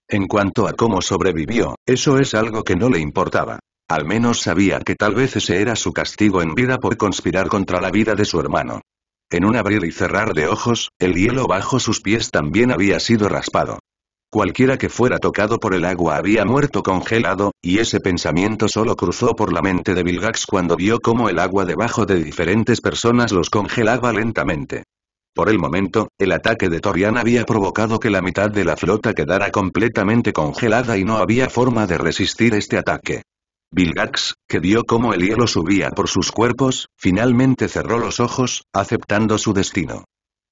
En cuanto a cómo sobrevivió, eso es algo que no le importaba. Al menos sabía que tal vez ese era su castigo en vida por conspirar contra la vida de su hermano. En un abrir y cerrar de ojos, el hielo bajo sus pies también había sido raspado. Cualquiera que fuera tocado por el agua había muerto congelado, y ese pensamiento solo cruzó por la mente de Vilgax cuando vio cómo el agua debajo de diferentes personas los congelaba lentamente. Por el momento, el ataque de Torian había provocado que la mitad de la flota quedara completamente congelada y no había forma de resistir este ataque. Vilgax, que vio cómo el hielo subía por sus cuerpos, finalmente cerró los ojos, aceptando su destino.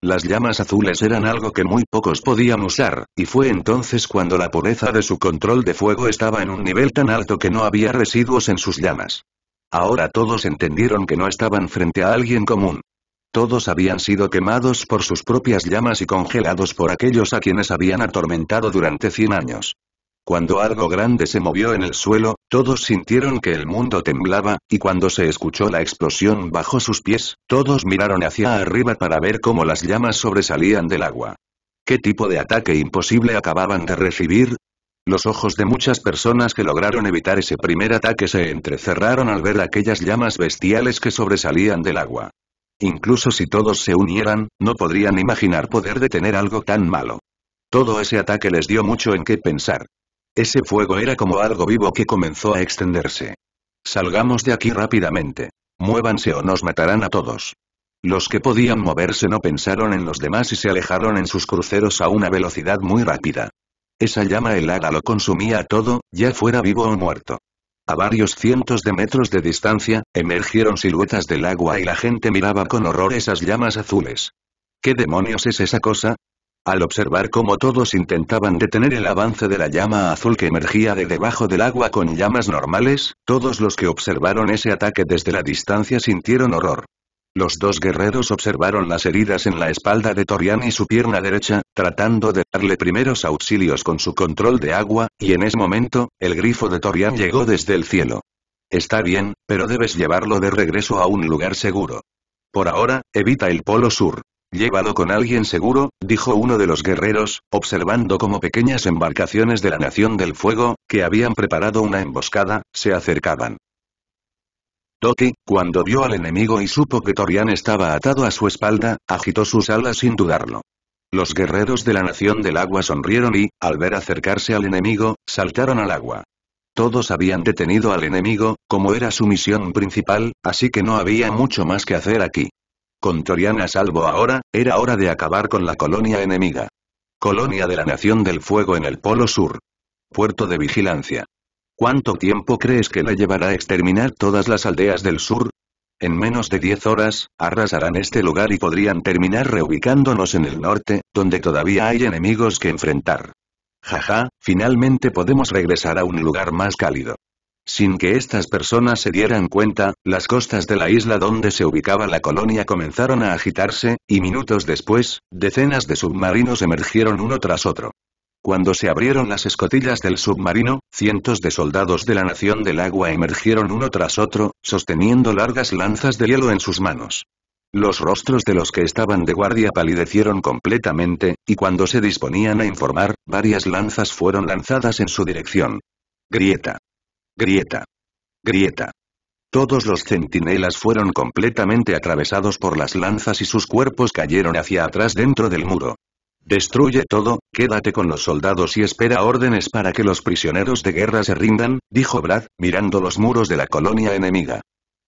Las llamas azules eran algo que muy pocos podían usar, y fue entonces cuando la pureza de su control de fuego estaba en un nivel tan alto que no había residuos en sus llamas. Ahora todos entendieron que no estaban frente a alguien común. Todos habían sido quemados por sus propias llamas y congelados por aquellos a quienes habían atormentado durante cien años. Cuando algo grande se movió en el suelo, todos sintieron que el mundo temblaba, y cuando se escuchó la explosión bajo sus pies, todos miraron hacia arriba para ver cómo las llamas sobresalían del agua. ¿Qué tipo de ataque imposible acababan de recibir? Los ojos de muchas personas que lograron evitar ese primer ataque se entrecerraron al ver aquellas llamas bestiales que sobresalían del agua. Incluso si todos se unieran, no podrían imaginar poder detener algo tan malo. Todo ese ataque les dio mucho en qué pensar. Ese fuego era como algo vivo que comenzó a extenderse. Salgamos de aquí rápidamente. Muévanse o nos matarán a todos. Los que podían moverse no pensaron en los demás y se alejaron en sus cruceros a una velocidad muy rápida. Esa llama helada lo consumía a todo, ya fuera vivo o muerto. A varios cientos de metros de distancia, emergieron siluetas del agua y la gente miraba con horror esas llamas azules. ¿Qué demonios es esa cosa? Al observar cómo todos intentaban detener el avance de la llama azul que emergía de debajo del agua con llamas normales, todos los que observaron ese ataque desde la distancia sintieron horror. Los dos guerreros observaron las heridas en la espalda de Torian y su pierna derecha, tratando de darle primeros auxilios con su control de agua, y en ese momento, el grifo de Torian llegó desde el cielo. Está bien, pero debes llevarlo de regreso a un lugar seguro. Por ahora, evita el polo sur. Llévalo con alguien seguro, dijo uno de los guerreros, observando cómo pequeñas embarcaciones de la Nación del Fuego, que habían preparado una emboscada, se acercaban. Toki, cuando vio al enemigo y supo que Torian estaba atado a su espalda, agitó sus alas sin dudarlo. Los guerreros de la Nación del Agua sonrieron y, al ver acercarse al enemigo, saltaron al agua. Todos habían detenido al enemigo, como era su misión principal, así que no había mucho más que hacer aquí. Con Toriana salvo ahora, era hora de acabar con la colonia enemiga. Colonia de la Nación del Fuego en el Polo Sur. Puerto de vigilancia. ¿Cuánto tiempo crees que le llevará a exterminar todas las aldeas del sur? En menos de 10 horas, arrasarán este lugar y podrían terminar reubicándonos en el norte, donde todavía hay enemigos que enfrentar. Jaja, finalmente podemos regresar a un lugar más cálido. Sin que estas personas se dieran cuenta, las costas de la isla donde se ubicaba la colonia comenzaron a agitarse, y minutos después, decenas de submarinos emergieron uno tras otro. Cuando se abrieron las escotillas del submarino, cientos de soldados de la Nación del Agua emergieron uno tras otro, sosteniendo largas lanzas de hielo en sus manos. Los rostros de los que estaban de guardia palidecieron completamente, y cuando se disponían a informar, varias lanzas fueron lanzadas en su dirección. Grieta. Grieta. Grieta. Todos los centinelas fueron completamente atravesados por las lanzas y sus cuerpos cayeron hacia atrás dentro del muro. Destruye todo, quédate con los soldados y espera órdenes para que los prisioneros de guerra se rindan, dijo Brad, mirando los muros de la colonia enemiga.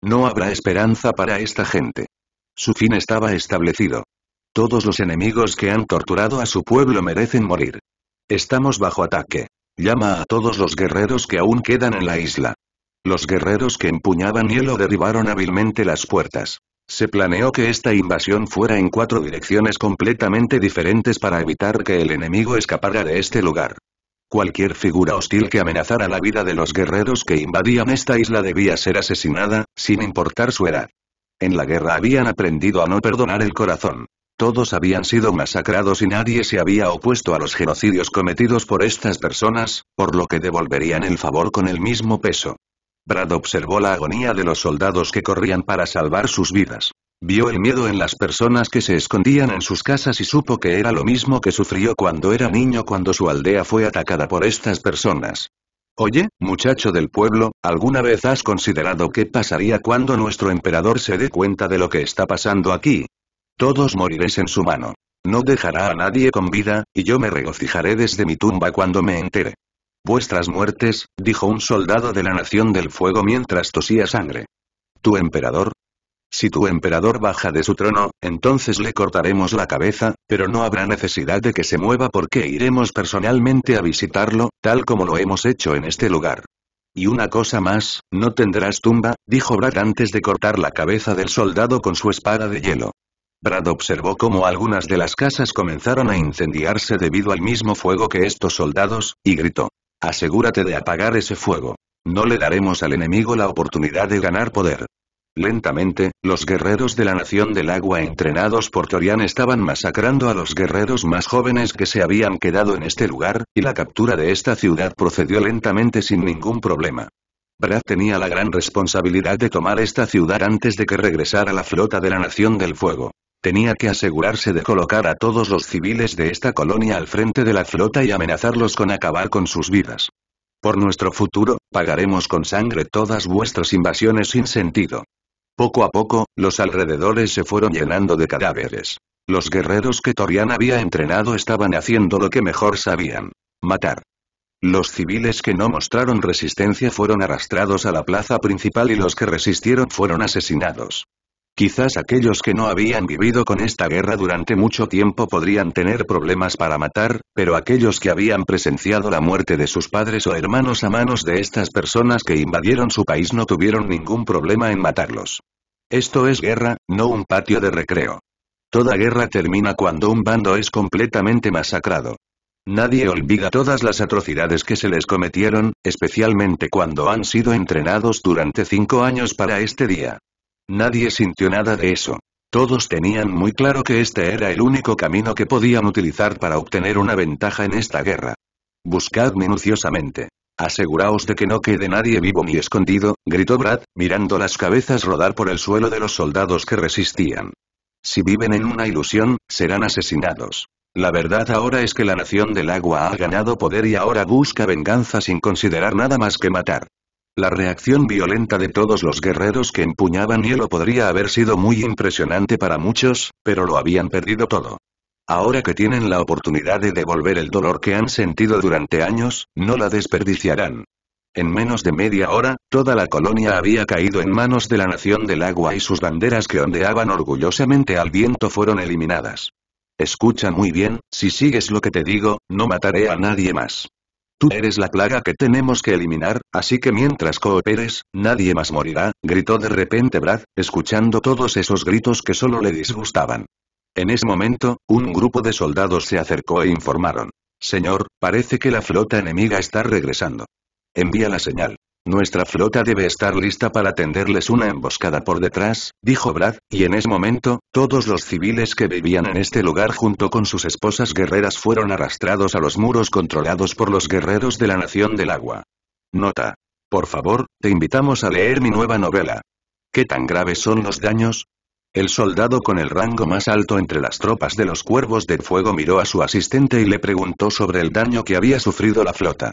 No habrá esperanza para esta gente. Su fin estaba establecido. Todos los enemigos que han torturado a su pueblo merecen morir. Estamos bajo ataque. Llama a todos los guerreros que aún quedan en la isla. Los guerreros que empuñaban hielo derribaron hábilmente las puertas. Se planeó que esta invasión fuera en cuatro direcciones completamente diferentes para evitar que el enemigo escapara de este lugar. Cualquier figura hostil que amenazara la vida de los guerreros que invadían esta isla debía ser asesinada, sin importar su edad. En la guerra habían aprendido a no perdonar el corazón. Todos habían sido masacrados y nadie se había opuesto a los genocidios cometidos por estas personas, por lo que devolverían el favor con el mismo peso. Brad observó la agonía de los soldados que corrían para salvar sus vidas. Vio el miedo en las personas que se escondían en sus casas y supo que era lo mismo que sufrió cuando era niño cuando su aldea fue atacada por estas personas. Oye, muchacho del pueblo, ¿alguna vez has considerado qué pasaría cuando nuestro emperador se dé cuenta de lo que está pasando aquí? Todos moriréis en su mano. No dejará a nadie con vida, y yo me regocijaré desde mi tumba cuando me entere. Vuestras muertes, dijo un soldado de la Nación del Fuego mientras tosía sangre. ¿Tu emperador? Si tu emperador baja de su trono, entonces le cortaremos la cabeza, pero no habrá necesidad de que se mueva porque iremos personalmente a visitarlo, tal como lo hemos hecho en este lugar. Y una cosa más, no tendrás tumba, dijo Brad antes de cortar la cabeza del soldado con su espada de hielo. Brad observó cómo algunas de las casas comenzaron a incendiarse debido al mismo fuego que estos soldados, y gritó. Asegúrate de apagar ese fuego. No le daremos al enemigo la oportunidad de ganar poder. Lentamente, los guerreros de la Nación del Agua entrenados por Torian estaban masacrando a los guerreros más jóvenes que se habían quedado en este lugar, y la captura de esta ciudad procedió lentamente sin ningún problema. Brad tenía la gran responsabilidad de tomar esta ciudad antes de que regresara la flota de la Nación del Fuego. Tenía que asegurarse de colocar a todos los civiles de esta colonia al frente de la flota y amenazarlos con acabar con sus vidas. Por nuestro futuro, pagaremos con sangre todas vuestras invasiones sin sentido. Poco a poco, los alrededores se fueron llenando de cadáveres. Los guerreros que Torian había entrenado estaban haciendo lo que mejor sabían. Matar. Los civiles que no mostraron resistencia fueron arrastrados a la plaza principal y los que resistieron fueron asesinados. Quizás aquellos que no habían vivido con esta guerra durante mucho tiempo podrían tener problemas para matar, pero aquellos que habían presenciado la muerte de sus padres o hermanos a manos de estas personas que invadieron su país no tuvieron ningún problema en matarlos. Esto es guerra, no un patio de recreo. Toda guerra termina cuando un bando es completamente masacrado. Nadie olvida todas las atrocidades que se les cometieron, especialmente cuando han sido entrenados durante cinco años para este día. Nadie sintió nada de eso. Todos tenían muy claro que este era el único camino que podían utilizar para obtener una ventaja en esta guerra. Buscad minuciosamente. Aseguraos de que no quede nadie vivo ni escondido, gritó Brad, mirando las cabezas rodar por el suelo de los soldados que resistían. Si viven en una ilusión, serán asesinados. La verdad ahora es que la nación del agua ha ganado poder y ahora busca venganza sin considerar nada más que matar. La reacción violenta de todos los guerreros que empuñaban hielo podría haber sido muy impresionante para muchos, pero lo habían perdido todo. Ahora que tienen la oportunidad de devolver el dolor que han sentido durante años, no la desperdiciarán. En menos de media hora, toda la colonia había caído en manos de la nación del agua y sus banderas que ondeaban orgullosamente al viento fueron eliminadas. Escucha muy bien, si sigues lo que te digo, no mataré a nadie más. Tú eres la plaga que tenemos que eliminar, así que mientras cooperes, nadie más morirá, gritó de repente Brad, escuchando todos esos gritos que solo le disgustaban. En ese momento, un grupo de soldados se acercó e informaron. Señor, parece que la flota enemiga está regresando. Envía la señal. Nuestra flota debe estar lista para tenderles una emboscada por detrás, dijo Brad, y en ese momento, todos los civiles que vivían en este lugar junto con sus esposas guerreras fueron arrastrados a los muros controlados por los guerreros de la Nación del Agua. Nota. Por favor, te invitamos a leer mi nueva novela. ¿Qué tan graves son los daños? El soldado con el rango más alto entre las tropas de los Cuervos del Fuego miró a su asistente y le preguntó sobre el daño que había sufrido la flota.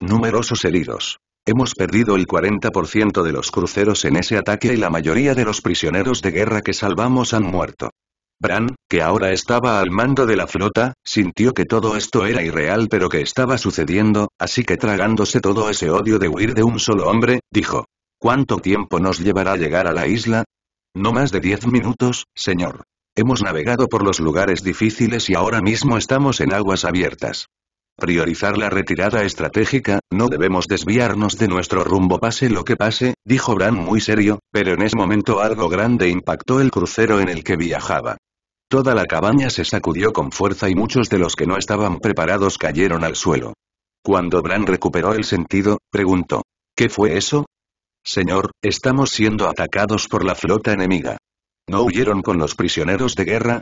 Numerosos heridos. Hemos perdido el 40% de los cruceros en ese ataque y la mayoría de los prisioneros de guerra que salvamos han muerto. Bran, que ahora estaba al mando de la flota, sintió que todo esto era irreal pero que estaba sucediendo, así que tragándose todo ese odio de huir de un solo hombre, dijo. ¿Cuánto tiempo nos llevará llegar a la isla? No más de diez minutos, señor. Hemos navegado por los lugares difíciles y ahora mismo estamos en aguas abiertas priorizar la retirada estratégica, no debemos desviarnos de nuestro rumbo pase lo que pase, dijo Bran muy serio, pero en ese momento algo grande impactó el crucero en el que viajaba. Toda la cabaña se sacudió con fuerza y muchos de los que no estaban preparados cayeron al suelo. Cuando Bran recuperó el sentido, preguntó, ¿qué fue eso? Señor, estamos siendo atacados por la flota enemiga. ¿No huyeron con los prisioneros de guerra?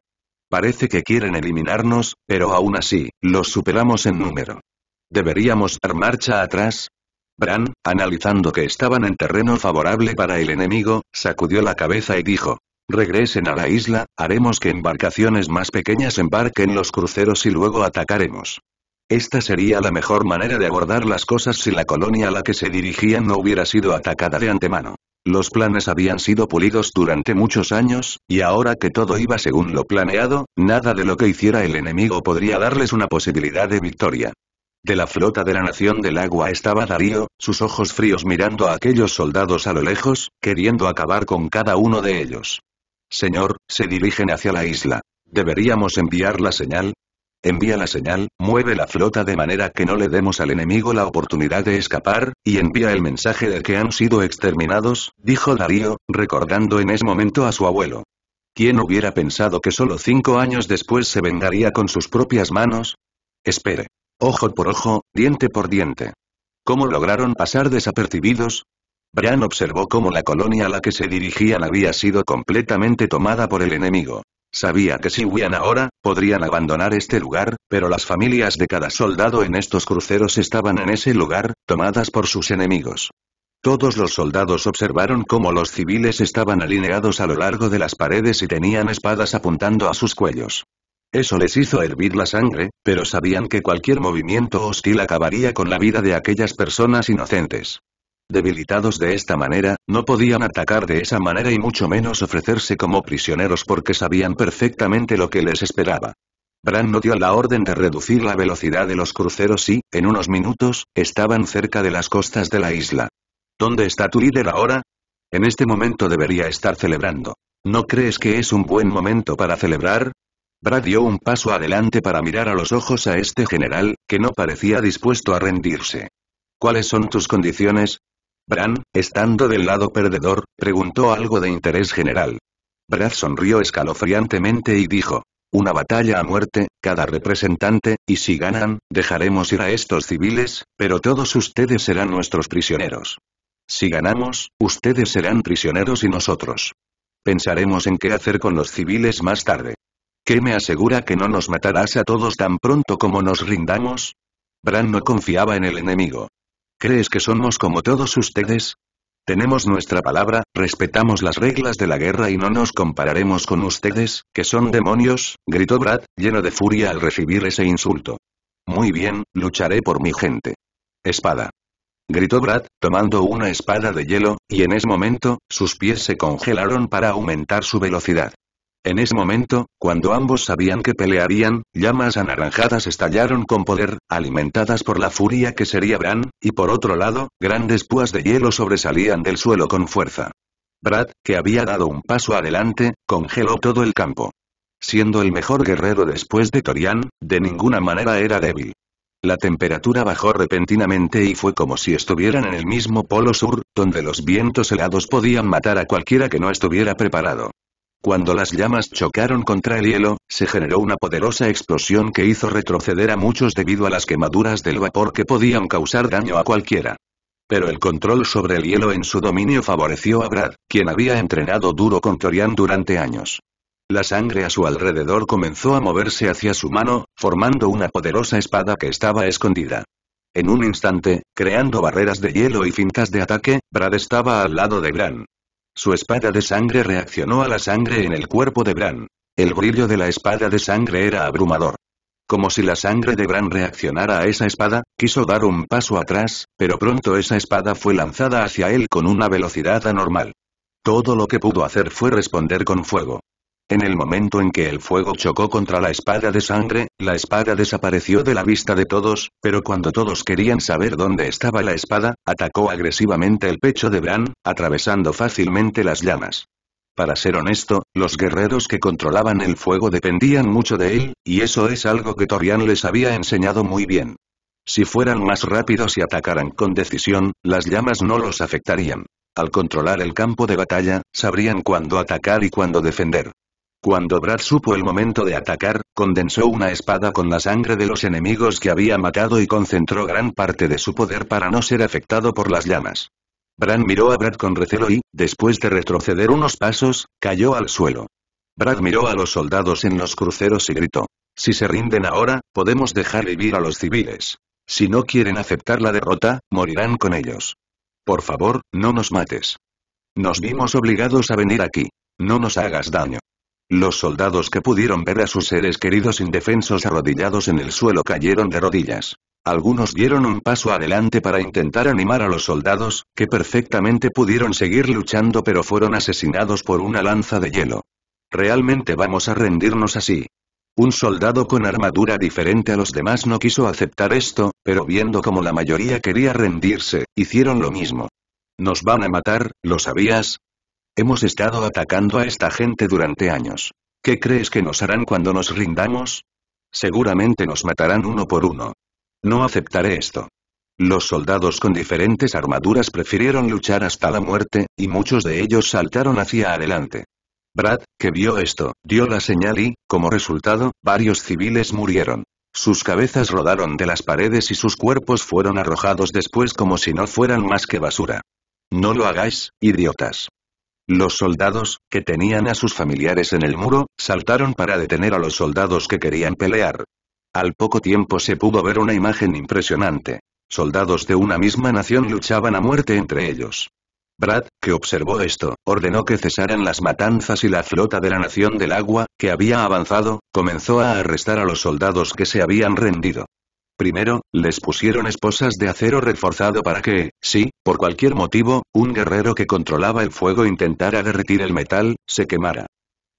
Parece que quieren eliminarnos, pero aún así, los superamos en número. ¿Deberíamos dar marcha atrás? Bran, analizando que estaban en terreno favorable para el enemigo, sacudió la cabeza y dijo, Regresen a la isla, haremos que embarcaciones más pequeñas embarquen los cruceros y luego atacaremos. Esta sería la mejor manera de abordar las cosas si la colonia a la que se dirigían no hubiera sido atacada de antemano. Los planes habían sido pulidos durante muchos años, y ahora que todo iba según lo planeado, nada de lo que hiciera el enemigo podría darles una posibilidad de victoria. De la flota de la Nación del Agua estaba Darío, sus ojos fríos mirando a aquellos soldados a lo lejos, queriendo acabar con cada uno de ellos. Señor, se dirigen hacia la isla. Deberíamos enviar la señal, Envía la señal, mueve la flota de manera que no le demos al enemigo la oportunidad de escapar, y envía el mensaje de que han sido exterminados, dijo Darío, recordando en ese momento a su abuelo. ¿Quién hubiera pensado que solo cinco años después se vengaría con sus propias manos? Espere. Ojo por ojo, diente por diente. ¿Cómo lograron pasar desapercibidos? Brian observó cómo la colonia a la que se dirigían había sido completamente tomada por el enemigo. Sabía que si huían ahora, podrían abandonar este lugar, pero las familias de cada soldado en estos cruceros estaban en ese lugar, tomadas por sus enemigos. Todos los soldados observaron cómo los civiles estaban alineados a lo largo de las paredes y tenían espadas apuntando a sus cuellos. Eso les hizo hervir la sangre, pero sabían que cualquier movimiento hostil acabaría con la vida de aquellas personas inocentes. Debilitados de esta manera, no podían atacar de esa manera y mucho menos ofrecerse como prisioneros porque sabían perfectamente lo que les esperaba. Bran no dio la orden de reducir la velocidad de los cruceros y, en unos minutos, estaban cerca de las costas de la isla. ¿Dónde está tu líder ahora? En este momento debería estar celebrando. ¿No crees que es un buen momento para celebrar? Brad dio un paso adelante para mirar a los ojos a este general, que no parecía dispuesto a rendirse. ¿Cuáles son tus condiciones? Bran, estando del lado perdedor, preguntó algo de interés general. Brad sonrió escalofriantemente y dijo, una batalla a muerte, cada representante, y si ganan, dejaremos ir a estos civiles, pero todos ustedes serán nuestros prisioneros. Si ganamos, ustedes serán prisioneros y nosotros. Pensaremos en qué hacer con los civiles más tarde. ¿Qué me asegura que no nos matarás a todos tan pronto como nos rindamos? Bran no confiaba en el enemigo. ¿Crees que somos como todos ustedes? Tenemos nuestra palabra, respetamos las reglas de la guerra y no nos compararemos con ustedes, que son demonios, gritó Brad, lleno de furia al recibir ese insulto. Muy bien, lucharé por mi gente. Espada. Gritó Brad, tomando una espada de hielo, y en ese momento, sus pies se congelaron para aumentar su velocidad. En ese momento, cuando ambos sabían que pelearían, llamas anaranjadas estallaron con poder, alimentadas por la furia que sería Bran, y por otro lado, grandes púas de hielo sobresalían del suelo con fuerza. Brad, que había dado un paso adelante, congeló todo el campo. Siendo el mejor guerrero después de Torian, de ninguna manera era débil. La temperatura bajó repentinamente y fue como si estuvieran en el mismo polo sur, donde los vientos helados podían matar a cualquiera que no estuviera preparado. Cuando las llamas chocaron contra el hielo, se generó una poderosa explosión que hizo retroceder a muchos debido a las quemaduras del vapor que podían causar daño a cualquiera. Pero el control sobre el hielo en su dominio favoreció a Brad, quien había entrenado duro con Torian durante años. La sangre a su alrededor comenzó a moverse hacia su mano, formando una poderosa espada que estaba escondida. En un instante, creando barreras de hielo y fintas de ataque, Brad estaba al lado de Gran. Su espada de sangre reaccionó a la sangre en el cuerpo de Bran. El brillo de la espada de sangre era abrumador. Como si la sangre de Bran reaccionara a esa espada, quiso dar un paso atrás, pero pronto esa espada fue lanzada hacia él con una velocidad anormal. Todo lo que pudo hacer fue responder con fuego. En el momento en que el fuego chocó contra la espada de sangre, la espada desapareció de la vista de todos, pero cuando todos querían saber dónde estaba la espada, atacó agresivamente el pecho de Bran, atravesando fácilmente las llamas. Para ser honesto, los guerreros que controlaban el fuego dependían mucho de él, y eso es algo que Torian les había enseñado muy bien. Si fueran más rápidos y atacaran con decisión, las llamas no los afectarían. Al controlar el campo de batalla, sabrían cuándo atacar y cuándo defender. Cuando Brad supo el momento de atacar, condensó una espada con la sangre de los enemigos que había matado y concentró gran parte de su poder para no ser afectado por las llamas. Brad miró a Brad con recelo y, después de retroceder unos pasos, cayó al suelo. Brad miró a los soldados en los cruceros y gritó. Si se rinden ahora, podemos dejar vivir a los civiles. Si no quieren aceptar la derrota, morirán con ellos. Por favor, no nos mates. Nos vimos obligados a venir aquí. No nos hagas daño. Los soldados que pudieron ver a sus seres queridos indefensos arrodillados en el suelo cayeron de rodillas. Algunos dieron un paso adelante para intentar animar a los soldados, que perfectamente pudieron seguir luchando pero fueron asesinados por una lanza de hielo. ¿Realmente vamos a rendirnos así? Un soldado con armadura diferente a los demás no quiso aceptar esto, pero viendo como la mayoría quería rendirse, hicieron lo mismo. Nos van a matar, ¿lo sabías? Hemos estado atacando a esta gente durante años. ¿Qué crees que nos harán cuando nos rindamos? Seguramente nos matarán uno por uno. No aceptaré esto. Los soldados con diferentes armaduras prefirieron luchar hasta la muerte, y muchos de ellos saltaron hacia adelante. Brad, que vio esto, dio la señal y, como resultado, varios civiles murieron. Sus cabezas rodaron de las paredes y sus cuerpos fueron arrojados después como si no fueran más que basura. No lo hagáis, idiotas. Los soldados, que tenían a sus familiares en el muro, saltaron para detener a los soldados que querían pelear. Al poco tiempo se pudo ver una imagen impresionante. Soldados de una misma nación luchaban a muerte entre ellos. Brad, que observó esto, ordenó que cesaran las matanzas y la flota de la Nación del Agua, que había avanzado, comenzó a arrestar a los soldados que se habían rendido. Primero, les pusieron esposas de acero reforzado para que, si, por cualquier motivo, un guerrero que controlaba el fuego intentara derretir el metal, se quemara.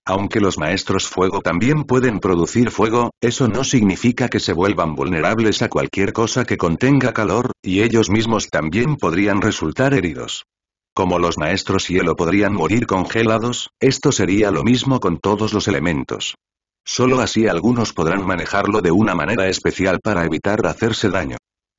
Aunque los maestros fuego también pueden producir fuego, eso no significa que se vuelvan vulnerables a cualquier cosa que contenga calor, y ellos mismos también podrían resultar heridos. Como los maestros hielo podrían morir congelados, esto sería lo mismo con todos los elementos. Solo así algunos podrán manejarlo de una manera especial para evitar hacerse daño.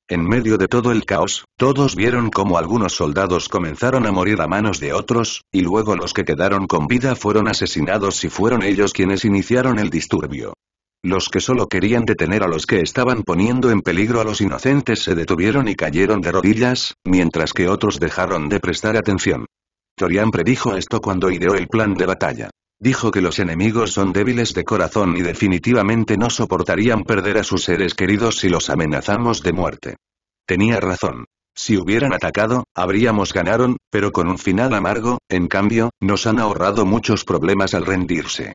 En medio de todo el caos, todos vieron cómo algunos soldados comenzaron a morir a manos de otros, y luego los que quedaron con vida fueron asesinados y fueron ellos quienes iniciaron el disturbio. Los que solo querían detener a los que estaban poniendo en peligro a los inocentes se detuvieron y cayeron de rodillas, mientras que otros dejaron de prestar atención. Torian predijo esto cuando ideó el plan de batalla. Dijo que los enemigos son débiles de corazón y definitivamente no soportarían perder a sus seres queridos si los amenazamos de muerte. Tenía razón. Si hubieran atacado, habríamos ganaron, pero con un final amargo, en cambio, nos han ahorrado muchos problemas al rendirse.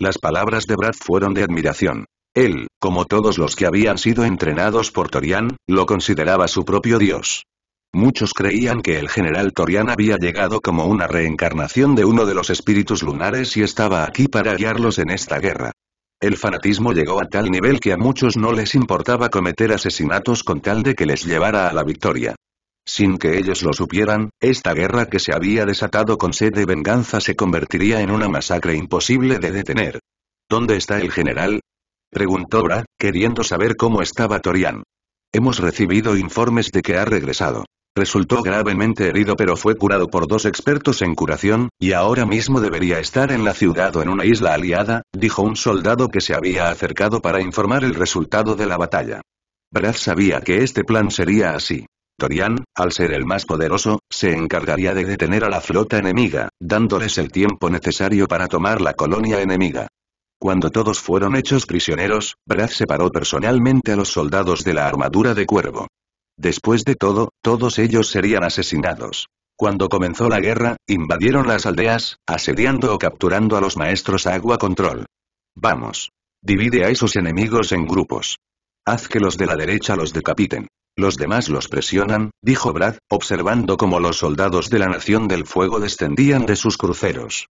Las palabras de Brad fueron de admiración. Él, como todos los que habían sido entrenados por Torian, lo consideraba su propio dios. Muchos creían que el general Torian había llegado como una reencarnación de uno de los espíritus lunares y estaba aquí para guiarlos en esta guerra. El fanatismo llegó a tal nivel que a muchos no les importaba cometer asesinatos con tal de que les llevara a la victoria. Sin que ellos lo supieran, esta guerra que se había desatado con sed de venganza se convertiría en una masacre imposible de detener. ¿Dónde está el general? Preguntó Bra, queriendo saber cómo estaba Torian. Hemos recibido informes de que ha regresado. Resultó gravemente herido pero fue curado por dos expertos en curación, y ahora mismo debería estar en la ciudad o en una isla aliada, dijo un soldado que se había acercado para informar el resultado de la batalla. Brad sabía que este plan sería así. Torian, al ser el más poderoso, se encargaría de detener a la flota enemiga, dándoles el tiempo necesario para tomar la colonia enemiga. Cuando todos fueron hechos prisioneros, Brad separó personalmente a los soldados de la armadura de cuervo. Después de todo, todos ellos serían asesinados. Cuando comenzó la guerra, invadieron las aldeas, asediando o capturando a los maestros agua control. Vamos. Divide a esos enemigos en grupos. Haz que los de la derecha los decapiten. Los demás los presionan, dijo Brad, observando cómo los soldados de la Nación del Fuego descendían de sus cruceros.